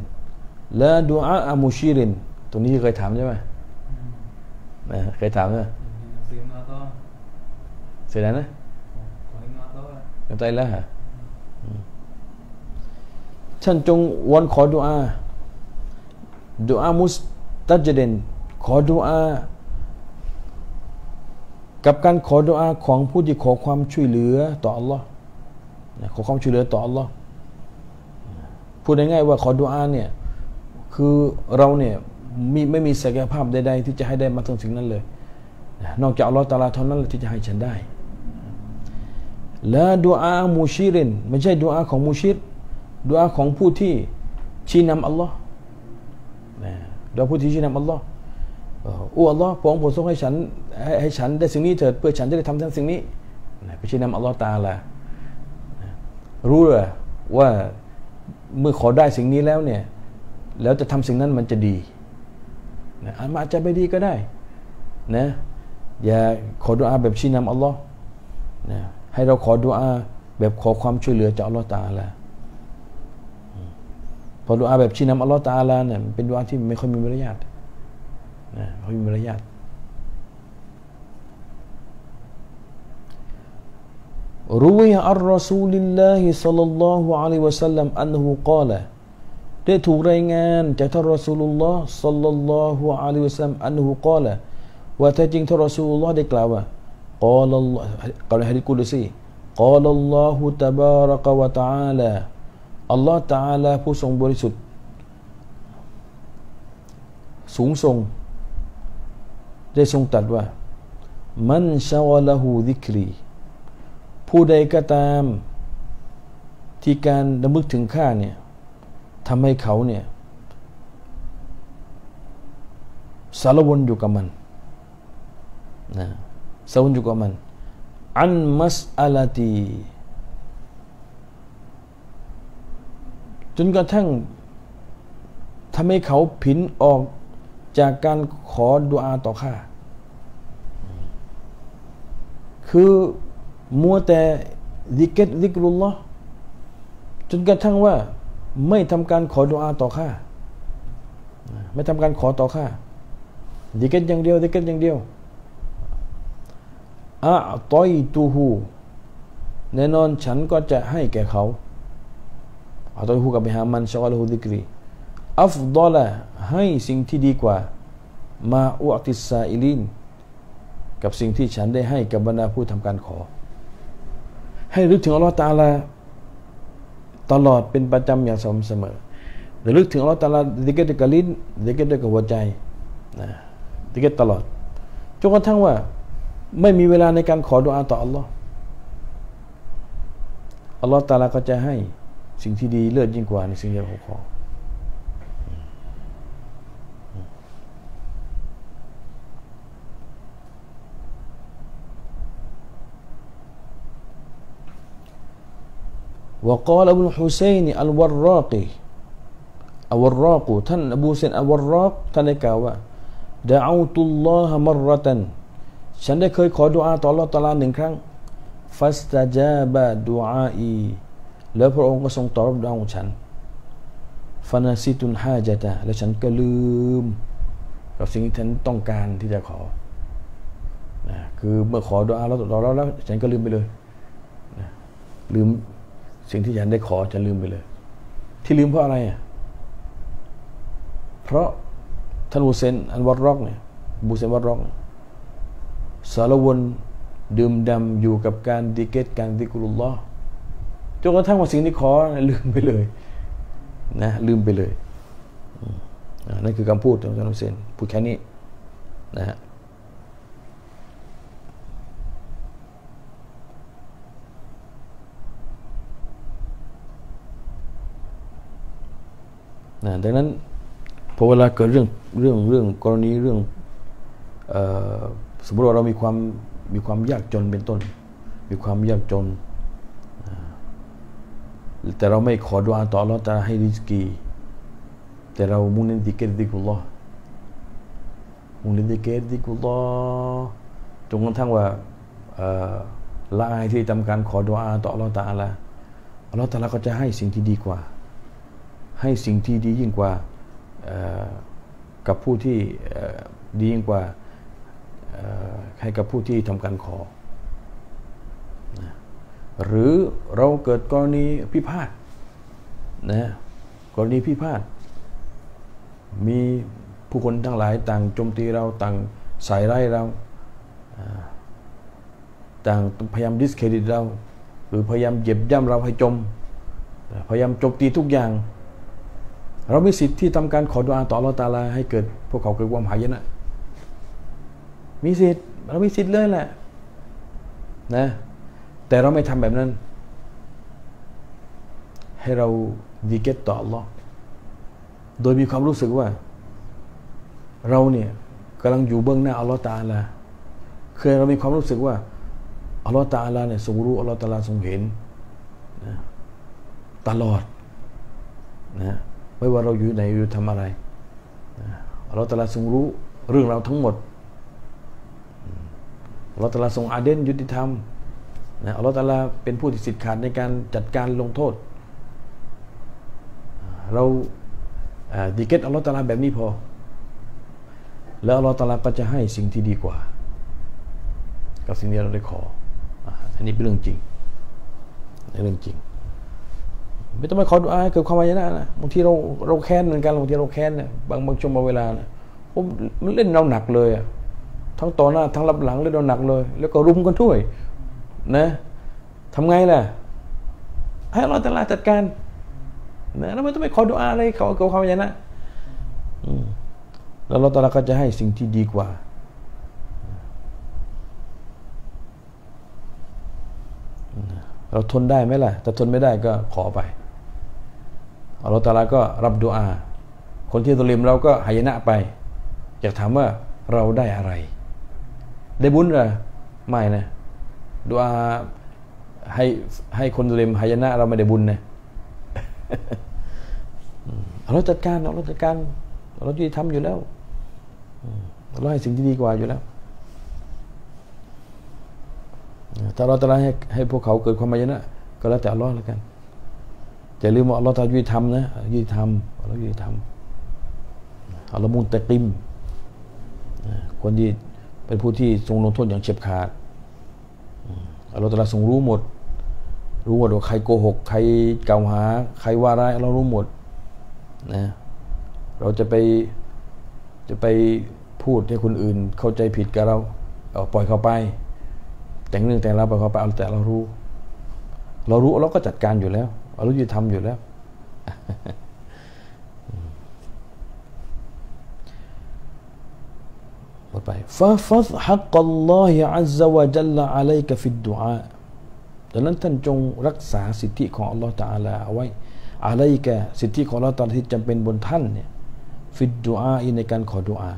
และดุอาอมุชีรินตรงนี้เคยถามใช่ไหมนะเคยถามใช่ไหมซื้อมาก็เสีย้นะเข้าใจแล้วฮะท่านจงวอนขอดุอาดุอามุสตัจเดน ขอดุอากับการขอดุอาของผู้ที่ขอความช่วยเหลือต่ออัลลอฮ์ขอความช่วยเหลือต่ออัลลอฮ์พูดง่ายๆว่าขอดุอาเนี่ย คือเราเนี่ยมีไม่มีศักยภาพใดๆที่จะให้ได้มาถึงสิ่งนั้นเลยนอกจากอัลลอฮ์ตาลาเท่านั้นที่จะให้ฉันได้แลาดูอามูชิริน ไม่ใช่ดูอาของมูชิรดูอาของผู้ที่ชี้นำอัลลอฮ์นะดูอาผู้ที่ชี้นำอัลลอฮ์อูอัลลอฮ์พระองค์โปรดทรงให้ฉันให้ฉัน ได้สิ่งนี้เถิดเพื่อฉันจะได้ทำทั้งสิ่งนี้นะไปชี้นำอัลลอฮ์ตาละ รู้เลยว่าเมื่อขอได้สิ่งนี้แล้วเนี่ย แล้วจะทำสิ่งนั้นมันจะดีนะอาจจะไม่ดีก็ได้ นะ อย่าขอดูอาแบบชี้นำอัลลอฮ์นะให้เราขอดุอาแบบขอความช่วยเหลือจากอัลลอฮฺตาลาพอดุอาแบบชี้นำอัลลอฮฺตาลาเนี่ยเป็นดุอาที่ไม่ค่อยมีมารยาทนะไม่มีมารยาทรู้ว่าอัลรอซูลิลลาฮิซัลลัลลอฮุอะลัยวะสัลลัมอันฮุกาลได้ถูกรายงานจากท่านรอซูลุลลอฮ์ซัลลัลลอฮุอะลัยวะสัลลัมอันฮุกาลว่าแท้จริงท่านรอซูลุลลอฮ์ได้กล่าวว่า قال الله قال الحديث ا ل ق د س قال الله تبارك وتعالى الله تعالى ผู้ทรงบริสุทธิ์ สูงทรง ได้ทรงตัดว่า มันชาวลหูดิกรี ผู้ใดก็ตาม ที่การดมลึกถึงข้าเนี่ยทำให้เขาเนี่ยสารวนอยู่กับมัน นะส o วนจุกอมันอันมัสอาลา t ีจนกระทั่งทำให้เขาผินออกจากการขอดุอาต่อข้าคือมัวแต่ดิเกตดิกรุลลอจนกระทั่งว่า ไม่ทำการขอดุอาต่อข้าไม่ทำการขอต่อข้าดิเกตอย่างเดียวดิเกตอย่างเดียวอะตอยตูฮูแน่นอนฉันก็จะให้แก่เขาอะตอยฮูกับไปหามันชอลฮูดิกรีอัฟดอละให้สิ่งที่ดีกว่า มาอุอติสาอิลินกับสิ่งที่ฉันได้ให้กับบรรดาผู้ทำการขอ ให้รึกถึงอัลลอฮฺตาลาตลอดเป็นประจำอย่างสม่ำเสมอรอลึกถึงอัลลอฮฺตาลาดิเกตกับลินดิเกตกับหัวใจนะดิเกตตลอดจนกระทั่งว่าไม่มีเวลาในการขอดุอาต่ออัลลอฮ์อัลลอฮ์ตาลาก็จะให้สิ่งที่ดีเลิศยิ่งกว่าในสิ่งที่เราขอว่าก้ลอบุลฮุเซนอัลวรรอกีอัลวรรอกูท่านอบูเซนอัลวรรอกท่านได้กล่าวว่าดะอูตุลลอฮ์มรรตันฉันได้เคยขอดุอาต่อลอตลาหนึ่งครั้ง ฟัสตาจาบาดุอาอีแล้วพระองค์ก็ทรงตอบดังดของฉันฟานาซิตุนฮาจตาและฉันก็ลืมกับสิ่งที่ฉันต้องการที่จะขอนะคือเมื่อขอดุอาแล้วตออแล้วแล้วฉันก็ลืมไปเลยนะลืมสิ่งที่ฉันได้ขอฉันลืมไปเลย ที่ลืมเพราะอะไรอ่ะ เพราะ ท่านบูเซนอันวัดร็อก เนี่ย บูเซนวัดร็อกเนี่ยสารวนดื่มดำอยู่กับการดิเกตการดิกุลุลลอจนกระทั่งว่าสิ่งที่ขอลืมไปเลย นะลืมไปเลยนั่นคือคำพูดของท่านอุเซนพูดแค่นี้นะฮะนะดังนั้นพอเวลาเกิดเรื่องเรื่องเรื่อง กรณีเรื่องสมมติว่าเรามีความมีความยากจนเป็นต้นมีความยากจน แต่เราไม่ขอดุอาต่อเราแต่ให้ริสกี แต่เรามุ่งเน้นดิเกตดิกุลลอมุ่งเน้นดิเกตดิกุลลอจนกระทั่งว่าละอายที่ทำการขอดุอาต่อเราตาละเราแต่ละก็จะให้สิ่งที่ดีกว่า ให้สิ่งที่ดียิ่งกว่ากับผู้ที่ดียิ่งกว่าให้กับผู้ที่ทำการขอ หรือเราเกิดกรณีพิพาท นะ กรณีพิพาท มีผู้คนทั้งหลาย ต่างโจมตีเราต่างใส่ไล่เรา ต่างพยายามดิสเครดิตเราหรือพยายามเหยียบย่ำเราให้จม พยายามโจมตีทุกอย่าง เรามีสิทธิ์ที่ทำการขอดุอาต่อเราตาลาให้เกิดพวกเขาเกิดความหายนะมีสิทธิ์เรามีสิทธิ์เลยแหละนะ แต่เราไม่ทำแบบนั้น ให้เราดีเกตต่อลลอฮ์โดยมีความรู้สึกว่า เราเนี่ยกำลังอยู่เบื้องหน้าอัลลอฮ์ตาลาเคยเรามีความรู้สึกว่าอัลลอฮ์ตาลาเนี่ยทรงรู้อัลลอฮ์ตาลาทรงเห็นนะตลอด นะ ไม่ว่าเราอยู่ไหนอยู่ทำอะไรอัลลอฮ์ตาลาทรงรู้เรื่องเราทั้งหมดเราตะลาทรงอาเดน ยุติธรรมนะอัลลอฮฺตะลาเป็นผู้ที่สิทธิ์ขาดในการจัดการลงโทษเราดีเกตอัลลอฮฺตะลาแบบนี้พอ แล้วอัลลอฮฺตะลาก็จะให้สิ่งที่ดีกว่ากับสิ่งที่เราได้ขออันนี้เป็นเรื่องจริง็นเรื่องจริงไม่ต้องไปขอดูอาเกิดความอายนะนะบางทีเราเราแค้นเหมือนกันบางทีเราแค้นเนี่ยบางบางช่วงบางเวลาเนี่ยโอ้มันเล่นเราหนักเลยอะทั้งต่อหน้าทั้งรับหลังเลยโดนหนักเลย แล้วก็รุมกันด้วย นะทำไงล่ะ ให้เราแต่ละจัดการนะแล้วมันต้องไปขอดูอาอะไรเขาเกี่ยวกับอย่างนั้นแล้วเราตละก็จะให้สิ่งที่ดีกว่าเราทนได้ไหมล่ะถ้าทนไม่ได้ก็ขอไปเราตาลาก็รับดูอา คนที่ตุลิมเราก็หายนะไปอยากถามว่าเราได้อะไรได้บุญเหรอไม่นะดูอาให้ให้คนเลมหายนะ เราไม่ได้บุญนะเราจัดการ เราจัดการเราที่ทำอยู่แล้วเราให้สิ่งที่ดีกว่าอยู่แล้วถ้าเราจะให้ให้พวกเขาเกิดความมายนะก็แล้วแต่รอดแล้วกันอย่าลืมว่าเราทายุติธรรมนะยุติธรรมเรายุติธรรมเรามุ่งมุนตะกิมคนที่เป็นผู้ที่ทรงลงโทษอย่างเฉียบขาดอัลลอฮฺตรลาทรงรู้หมด รู้หมดว่าใครโกหกใครกล่าวหา ใครว่าร้ายเรารู้หมดนะ เราจะไปจะไปพูดให้คนอื่นเข้าใจผิดกับเรา เอาปล่อยเขาไป แต่งเรื่องแต่งราวปล่อยเขาไปเอาแต่เรารู้ เรารู้เราก็จัดการอยู่แล้วเรารู้ยุติธรรมอยู่แล้ว่อไปฟาฟัซฮักอัลลอฮิอัลซาวะจัลลาอะลัยกะฟิดดุอาดังนั้นท่านจงรักษาสิทธิของอัลลอฮฺตะอาลาเอาไว้อะลัยกะสิทธิของอัลลอฮฺตะอาลาที่จำเป็นบนท่านเนี่ยฟิดดุอาในการขอดุอา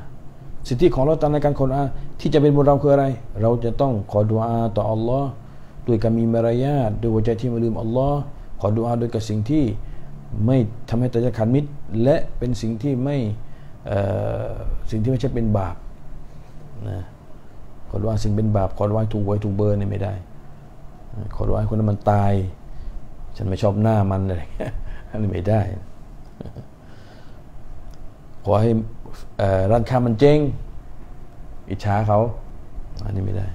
สิทธิของเราตามในการขอดุอาที่จะเป็นบนเราคืออะไร เราจะต้องขอดุอาต่ออัลลอฮ์ด้วยการมีมารยาทด้วยหัวใจที่ไม่ลืมอัลลอฮ์ขอดุอาด้วยกับสิ่งที่ไม่ทำให้ตะยะขันมิดและเป็นสิ่งที่ไม่สิ่งที่ไม่ใช่เป็นบาปนะขอร้องสิ่งเป็นบาปขอร้องถูกไว้ถูกเบอร์นี่ไม่ได้ขอร้องคนนั้นมันตาย ฉันไม่ชอบหน้ามันอะไรอันนี้ไม่ได้ ขอให้ร้านค้ามันเจ๊งอิจฉาเขาอันนี้ไม่ได้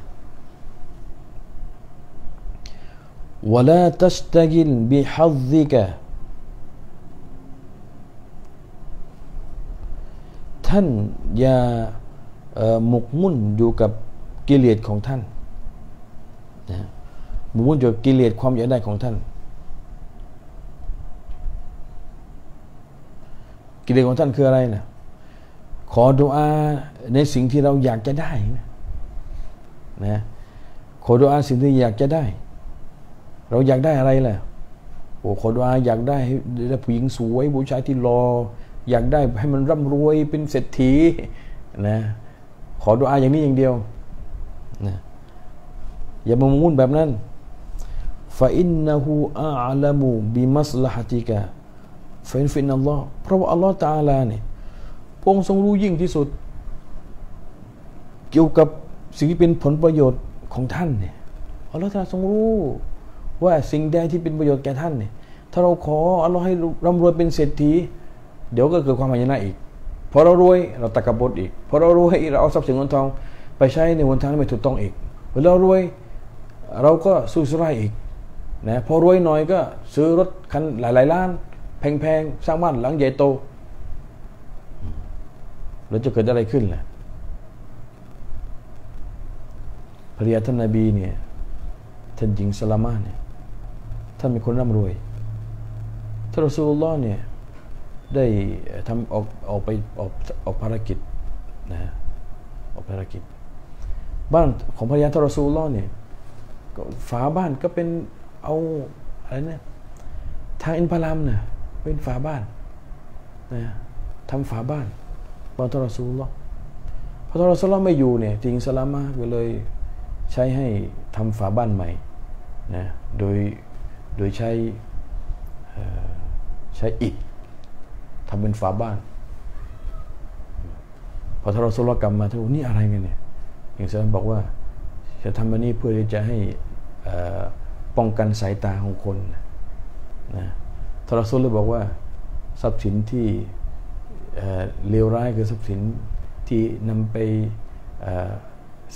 ولا تشتغل بحظك ท่านอย่าหมกมุ่นอยู่กับกิเลสของท่านนะหมกมุ่นอยู่กับกิเลสความอยากได้ของท่าน กิเลสของท่านคืออะไรนะขอดุอาในสิ่งที่เราอยากจะได้นะ นะขอดุอาสิ่งที่อยากจะได้ เราอยากได้อะไรล่ะ โอ้ขอดุอาอยากได้ได้ผู้หญิงสวยผู้ชายที่รออยากได้ให้มันร่ำรวยเป็นเศรษฐี นะขอดุอาอย่างนี้อย่างเดียวนะอย่ามามุ่นแบบนั้นฟาอินนหูอาลามูบิมัสลาฮติกะฟาอินฟินอัลลอฮ์เพราะว่าอัลลอฮ์ตาลาเนี่ยพระองค์ทรงรู้ยิ่งที่สุด เกี่ยวกับสิ่งที่เป็นผลประโยชน์ของท่านเนี่ย อัลลอฮ์ตาทรงรู้ ว่าสิ่งใดที่เป็นประโยชน์แก่ท่านเนี่ย ถ้าเราขออัลลอฮ์ให้ร่ำรวยเป็นเศรษฐีเดี๋ยวก็เกิดความหายนะอีกพอเรารวยเราตะกบดอีกพอเรารวยเราเอาทรัพย์สินเงินทอง ไปใช้ในวันทางที่ไม่ถูกต้องอีกพอเรารวยเราก็สู้สลาอีกนะพอรวยหน่อยก็ซื้อรถคันหลายหลายล้าน แพงๆสร้างบ้านหลังใหญ่โต แล้วจะเกิดอะไรขึ้นล่ะภริยาท่านนาบีเนี่ยท่านหญิงสลามาเนี่ยท่านเป็นคนร่ำรวยท่านรอสูลลอเนี่ยได้ทำออกออกไปออกออกภารกิจนะออกภารกิจ บ้านของพญานทรสูลอเนี่ยฝาบ้านก็เป็นเอาอะไรเนี่ยทางอินพารามนี่ยเป็นฝาบ้านนะทำฝาบ้านบนทรสูลพอทรสูลอไม่อยู่เนี่ยจริงสลามะก็เลยใช้ให้ทำฝาบ้านใหม่นะโดยโดยใช้ใช้อิฐทำเป็นฝาบ้าน พอทารสุลกรรมมาท่านนี่อะไรกันเนี่ย อย่างเช่นบอกว่าจะทำมันนี้เพื่อจะให้ป้องกันสายตาของคนนะทรสุลเลยบอกว่าทรัพย์สินที่เลวร้ายคือทรัพย์สินที่นำไป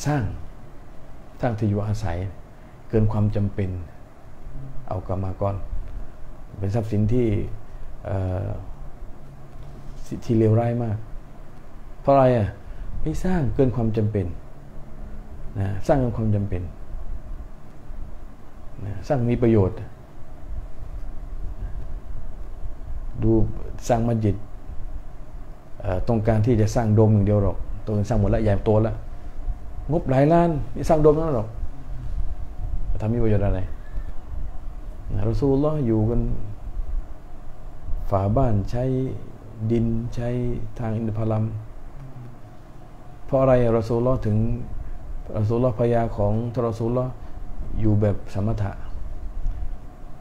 สร้างสร้างที่อยู่อาศัยเกินความจำเป็นเอากลรมาก่อนเป็นทรัพย์สินที่ที่เลว ร้ายมาก เพราะอะไรอ่ะไม่สร้างเกินความจำเป็น นะ สร้างเกินความจำเป็นนะสร้างมีประโยชน์ ดูสร้างมัสยิดตรงการที่จะสร้างโดมอย่างเดียวหรอกตัวสร้างหมดละใหญ่โตละงบหลายล้านไม่สร้างโดมนั่นหรอกทำมีประโยชน์อะไรนะรสูลลออยู่กัน ฝาบ้านใช้ดินใช้ทางอินทพลัมเพราะอะไรรอซูลลอถึงรอซูลลอพยาของทรซูลลออยู่แบบสมถะ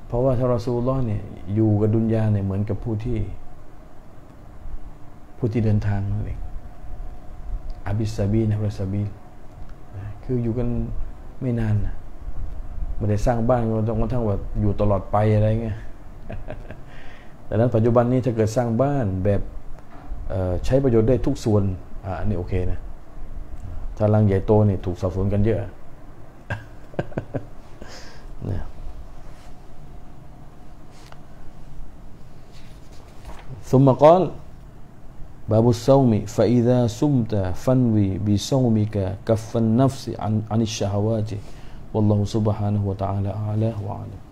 เพราะว่าทรซูลลอเนี่ยอยู่กับดุนยาเนี่ยเหมือนกับผู้ที่ ผู้ที่เดินทางนั่นเองอาบิสบีนะพระสบี คืออยู่กันไม่นานนะไม่ได้สร้างบ้านจนกระทั่งว่าอยู่ตลอดไปอะไรเงี้ยดังนั้นปัจจุบันนี้ถ้าเกิดสร้างบ้านแบบใช้ประโยชน์ได้ทุกส่วนอันนี้โอเคนะถ้าลังใหญ่โตนี่ถูกสอบสวนกันเยอะนะซุมมากอลบาบุสซามิฟะอิดาซุมตะฟันวีบิซามิกะกัฟฟันนัฟซิอันอันิชชะฮาวาติวัลลอฮุซุบฮานะฮูวะตะอาลาอาลาฮวะอาลา